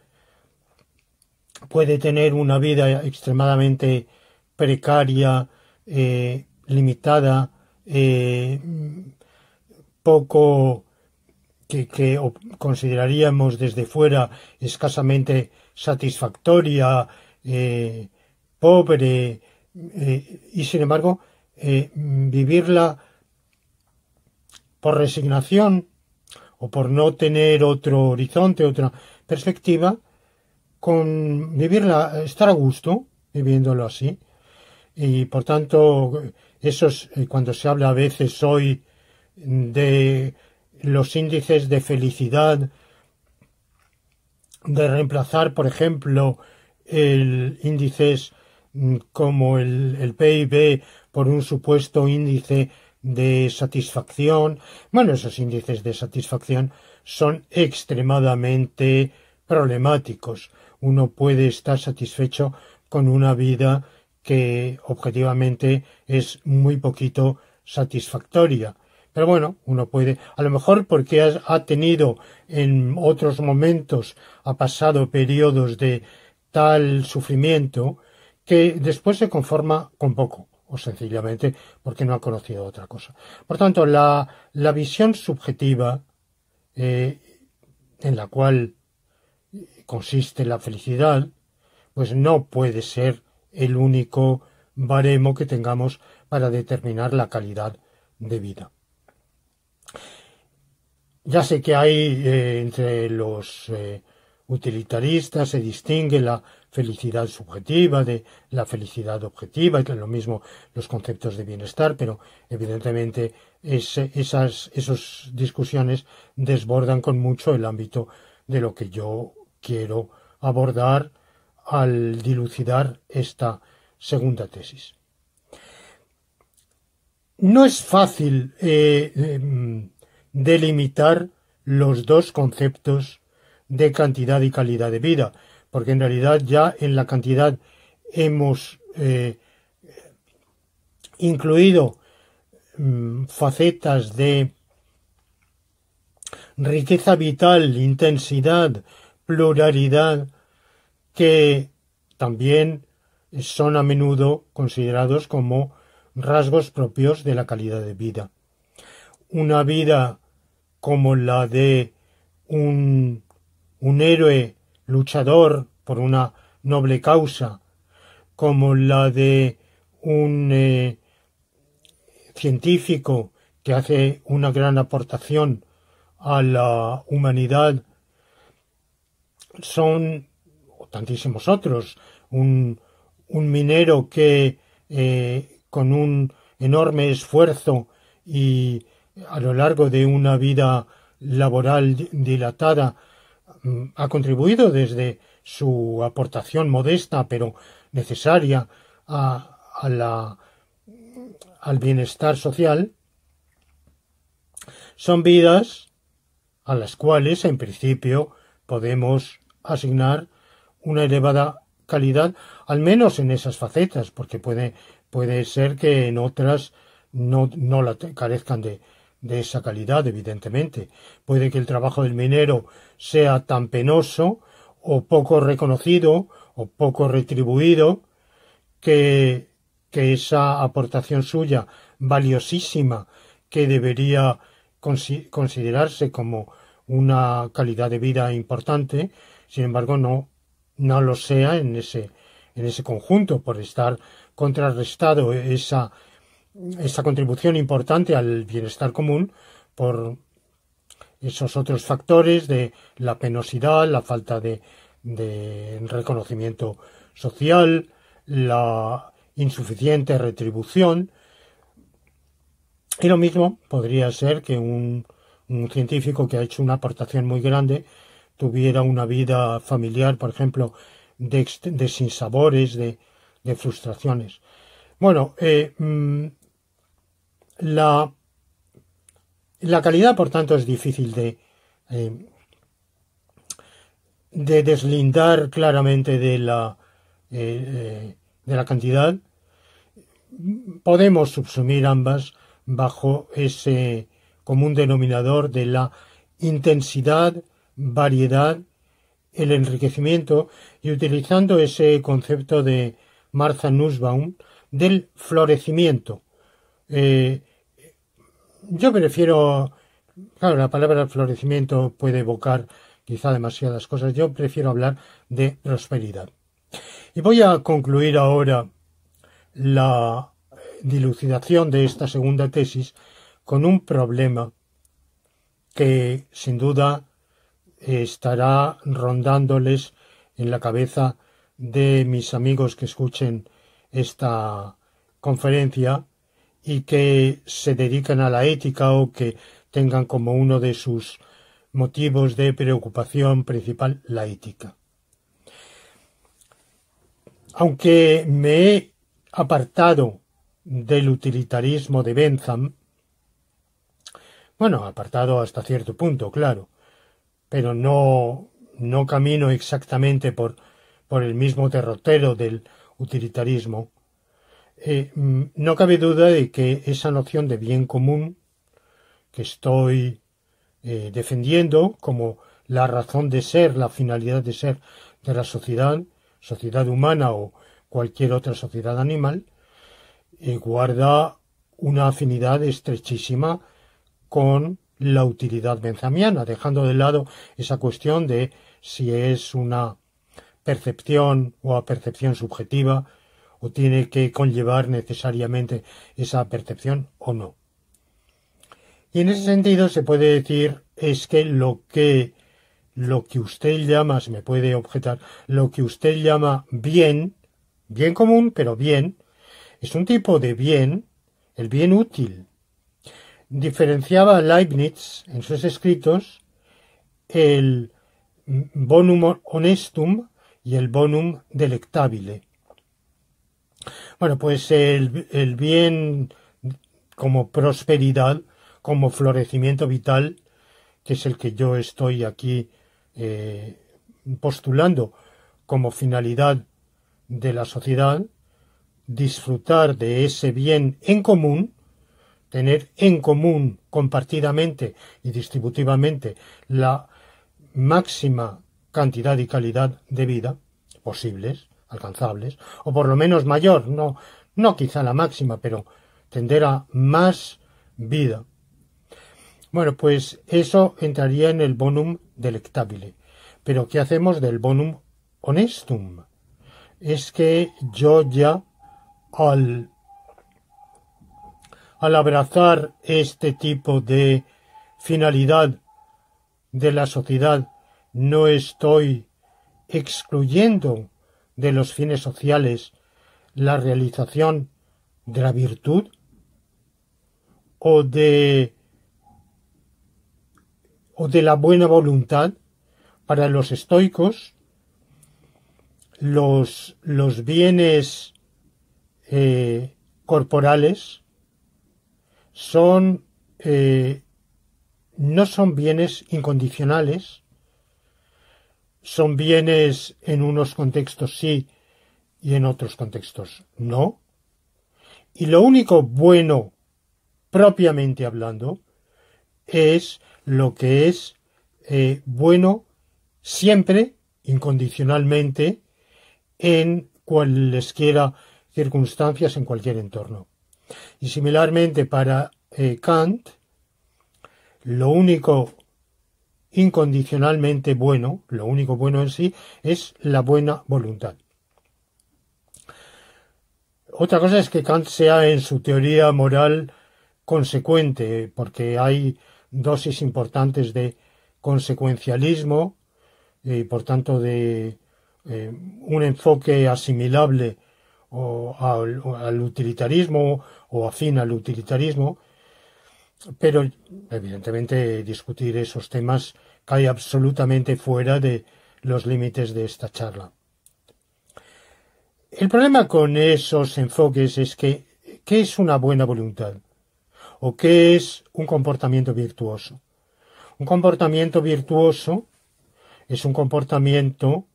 S1: Puede tener una vida extremadamente precaria, eh, limitada, eh, poco que, consideraríamos desde fuera escasamente satisfactoria, eh, pobre, y sin embargo vivirla por resignación o por no tener otro horizonte, otra perspectiva, con vivirla, estar a gusto viviéndolo así. Y por tanto, eso es, eh, cuando se habla a veces hoy de los índices de felicidad, de reemplazar, por ejemplo, el índices mm, como el, el PIB por un supuesto índice de satisfacción. Bueno, esos índices de satisfacción son extremadamente problemáticos. Uno puede estar satisfecho con una vida que objetivamente es muy poquito satisfactoria. Pero bueno, uno puede, a lo mejor porque ha, tenido en otros momentos, ha pasado periodos de tal sufrimiento, que después se conforma con poco o sencillamente porque no ha conocido otra cosa. Por tanto, la, visión subjetiva eh, en la cual eh, consiste la felicidad, pues no puede ser el único baremo que tengamos para determinar la calidad de vida. Ya sé que hay eh, entre los utilitarista se distingue la felicidad subjetiva de la felicidad objetiva, y lo mismo los conceptos de bienestar, pero evidentemente esas, discusiones desbordan con mucho el ámbito de lo que yo quiero abordar al dilucidar esta segunda tesis. No es fácil eh, eh, mm, delimitar los dos conceptos de cantidad y calidad de vida, porque en realidad ya en la cantidad hemos eh, incluido mm, facetas de riqueza vital, intensidad, pluralidad, que también son a menudo considerados como rasgos propios de la calidad de vida. Una vida como la de un un héroe luchador por una noble causa, como la de un eh, científico que hace una gran aportación a la humanidad, son tantísimos otros, un, un minero que eh, con un enorme esfuerzo y a lo largo de una vida laboral dilatada ha contribuido desde su aportación modesta pero necesaria a, la, al bienestar social, son vidas a las cuales, en principio, podemos asignar una elevada calidad, al menos en esas facetas, porque puede, puede ser que en otras no, no la carezcan de, de esa calidad, evidentemente. Puede que el trabajo del minero sea tan penoso o poco reconocido o poco retribuido que, que esa aportación suya valiosísima que debería considerarse como una calidad de vida importante, sin embargo no, no lo sea en ese, en ese conjunto por estar contrarrestado esa esa contribución importante al bienestar común por esos otros factores de la penosidad, la falta de, reconocimiento social, la insuficiente retribución. Y lo mismo podría ser que un, científico que ha hecho una aportación muy grande tuviera una vida familiar, por ejemplo, de, de sinsabores, de, frustraciones. Bueno, eh, mm, la, calidad, por tanto, es difícil de, eh, de deslindar claramente de la, eh, eh, de la cantidad. Podemos subsumir ambas bajo ese común denominador de la intensidad, variedad, el enriquecimiento y utilizando ese concepto de Martha Nussbaum del florecimiento, yo prefiero, claro, la palabra florecimiento puede evocar quizá demasiadas cosas, yo prefiero hablar de prosperidad. Y voy a concluir ahora la dilucidación de esta segunda tesis con un problema que sin duda estará rondándoles en la cabeza de mis amigos que escuchen esta conferencia y que se dedican a la ética o que tengan como uno de sus motivos de preocupación principal la ética. Aunque me he apartado del utilitarismo de Bentham, bueno, apartado hasta cierto punto, claro, pero no, no camino exactamente por, por el mismo derrotero del utilitarismo, eh, mm, no cabe duda de que esa noción de bien común que estoy eh, defendiendo como la razón de ser, la finalidad de ser de la sociedad, sociedad humana o cualquier otra sociedad animal, eh, guarda una afinidad estrechísima con la utilidad benzamiana, dejando de lado esa cuestión de si es una percepción o a percepción subjetiva o tiene que conllevar necesariamente esa percepción o no. Y en ese sentido se puede decir es que lo que lo que usted llama, se me puede objetar, lo que usted llama bien, bien común, pero bien, es un tipo de bien, el bien útil. Diferenciaba Leibniz en sus escritos el bonum honestum y el bonum delectabile. Bueno, pues el, bien como prosperidad, como florecimiento vital, que es el que yo estoy aquí eh, postulando como finalidad de la sociedad, disfrutar de ese bien en común, tener en común compartidamente y distributivamente la máxima cantidad y calidad de vida posibles, o por lo menos mayor, no, no quizá la máxima, pero tendrá más vida. Bueno, pues eso entraría en el bonum delectabile. Pero ¿qué hacemos del bonum honestum? Es que yo ya al, al abrazar este tipo de finalidad de la sociedad no estoy excluyendo de los fines sociales la realización de la virtud o de o de la buena voluntad para los estoicos los, bienes eh, corporales son eh, no son bienes incondicionales son bienes en unos contextos sí y en otros contextos no. Y lo único bueno, propiamente hablando, es lo que es eh, bueno siempre, incondicionalmente, en cualesquiera circunstancias, en cualquier entorno. Y similarmente para eh, Kant, lo único incondicionalmente bueno, lo único bueno en sí, es la buena voluntad. Otra cosa es que Kant sea en su teoría moral consecuente, porque hay dosis importantes de consecuencialismo eh, y por tanto de eh, un enfoque asimilable al, utilitarismo o afín al utilitarismo pero, evidentemente, discutir esos temas cae absolutamente fuera de los límites de esta charla. El problema con esos enfoques es que, ¿qué es una buena voluntad? ¿O qué es un comportamiento virtuoso? Un comportamiento virtuoso es un comportamiento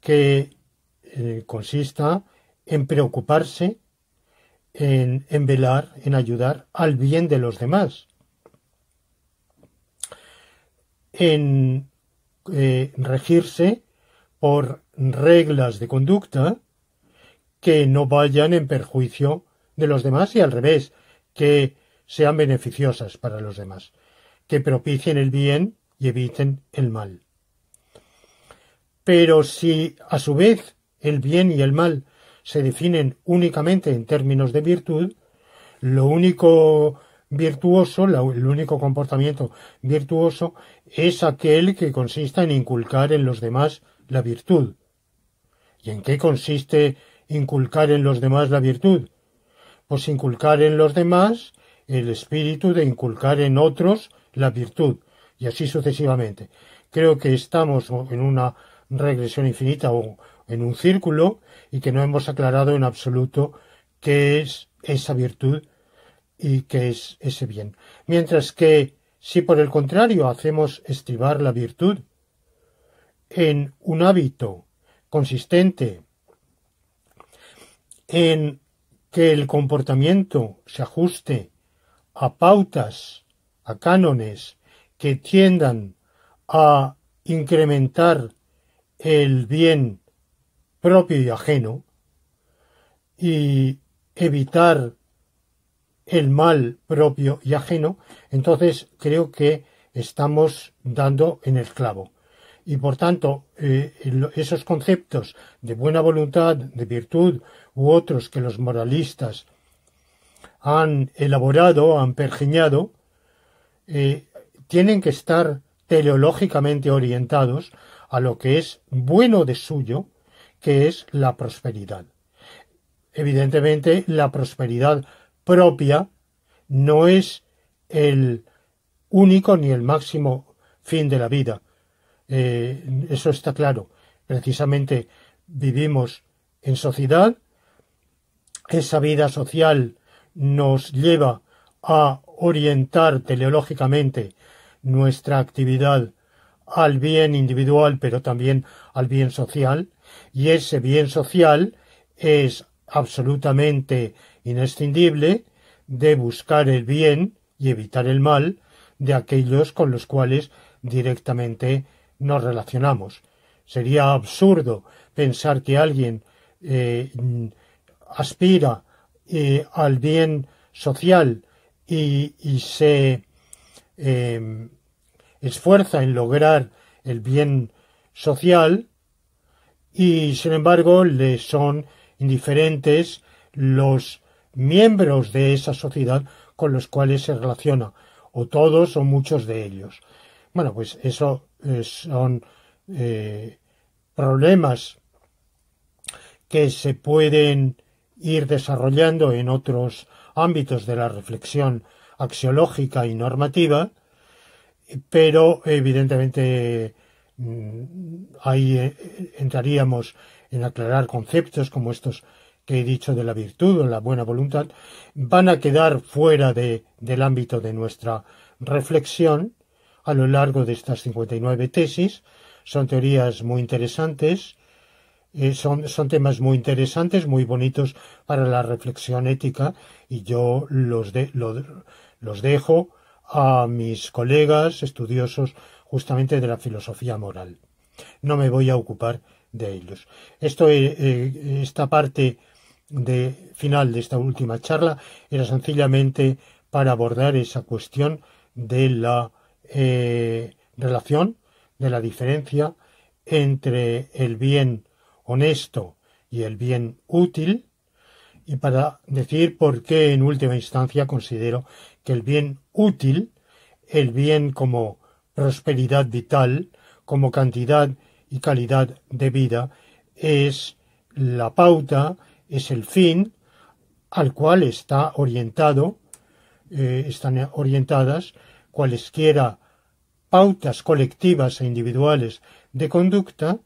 S1: que eh, consista en preocuparse en, velar, en ayudar al bien de los demás. En eh, regirse por reglas de conducta que no vayan en perjuicio de los demás y al revés, que sean beneficiosas para los demás, que propicien el bien y eviten el mal. Pero si a su vez el bien y el mal se definen únicamente en términos de virtud, lo único virtuoso, el único comportamiento virtuoso es aquel que consista en inculcar en los demás la virtud. ¿Y en qué consiste inculcar en los demás la virtud? Pues inculcar en los demás el espíritu de inculcar en otros la virtud, y así sucesivamente. Creo que estamos en una regresión infinita o en un círculo y que no hemos aclarado en absoluto qué es esa virtud y qué es ese bien. Mientras que si por el contrario hacemos estribar la virtud en un hábito consistente en que el comportamiento se ajuste a pautas, a cánones que tiendan a incrementar el bien propio y ajeno, y evitar el mal propio y ajeno, entonces creo que estamos dando en el clavo. Y por tanto, eh, esos conceptos de buena voluntad, de virtud u otros que los moralistas han elaborado, han pergeñado, eh, tienen que estar teleológicamente orientados a lo que es bueno de suyo que es la prosperidad. Evidentemente, la prosperidad propia no es el único ni el máximo fin de la vida. Eh, eso está claro. Precisamente vivimos en sociedad, esa vida social nos lleva a orientar teleológicamente nuestra actividad al bien individual, pero también al bien social, y ese bien social es absolutamente inescindible de buscar el bien y evitar el mal de aquellos con los cuales directamente nos relacionamos. Sería absurdo pensar que alguien eh, aspira eh, al bien social y, se eh, esfuerza en lograr el bien social y sin embargo le son indiferentes los miembros de esa sociedad con los cuales se relaciona, o todos o muchos de ellos. Bueno, pues eso eh, son eh, problemas que se pueden ir desarrollando en otros ámbitos de la reflexión axiológica y normativa, pero evidentemente Mm, ahí eh, entraríamos en aclarar conceptos como estos que he dicho de la virtud o la buena voluntad, van a quedar fuera de, del ámbito de nuestra reflexión a lo largo de estas 59 tesis. Son teorías muy interesantes, eh, son, temas muy interesantes, muy bonitos para la reflexión ética y yo los, los dejo a mis colegas estudiosos justamente de la filosofía moral. No me voy a ocupar de ellos. Esto, eh, eh, esta parte de final de esta última charla era sencillamente para abordar esa cuestión de la eh, relación, de la diferencia entre el bien honesto y el bien útil, y para decir por qué en última instancia considero que el bien útil, el bien como prosperidad vital como cantidad y calidad de vida es la pauta, es el fin al cual está orientado, eh, están orientadas cualesquiera pautas colectivas e individuales de conducta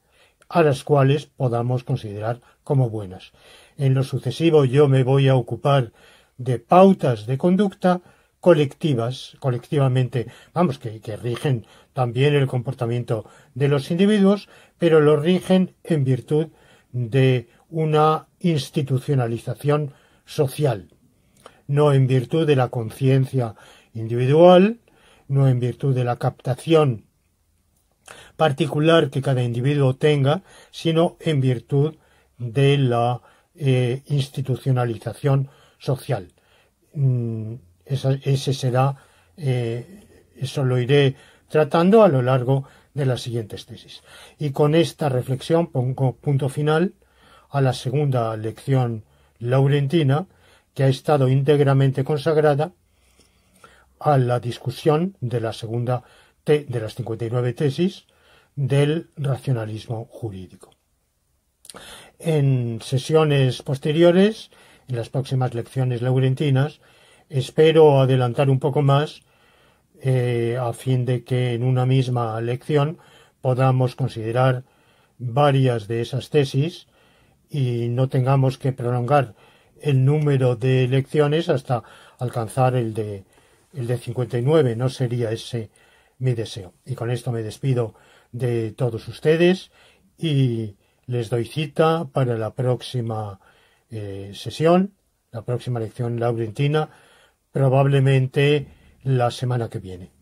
S1: a las cuales podamos considerar como buenas. En lo sucesivo yo me voy a ocupar de pautas de conducta colectivas, colectivamente, vamos, que, rigen también el comportamiento de los individuos, pero lo rigen en virtud de una institucionalización social, no en virtud de la conciencia individual, no en virtud de la captación particular que cada individuo tenga, sino en virtud de la eh, institucionalización social. Mm, ese será, eh, eso lo iré tratando a lo largo de las siguientes tesis. Y con esta reflexión pongo punto final a la segunda lección laurentina, que ha estado íntegramente consagrada a la discusión de la segunda de las 59 tesis del racionalismo jurídico. En sesiones posteriores, en las próximas lecciones laurentinas, espero adelantar un poco más eh, a fin de que en una misma lección podamos considerar varias de esas tesis y no tengamos que prolongar el número de lecciones hasta alcanzar el de el de 59 no sería ese mi deseo y con esto me despido de todos ustedes y les doy cita para la próxima eh, sesión la próxima lección laurentina probablemente la semana que viene.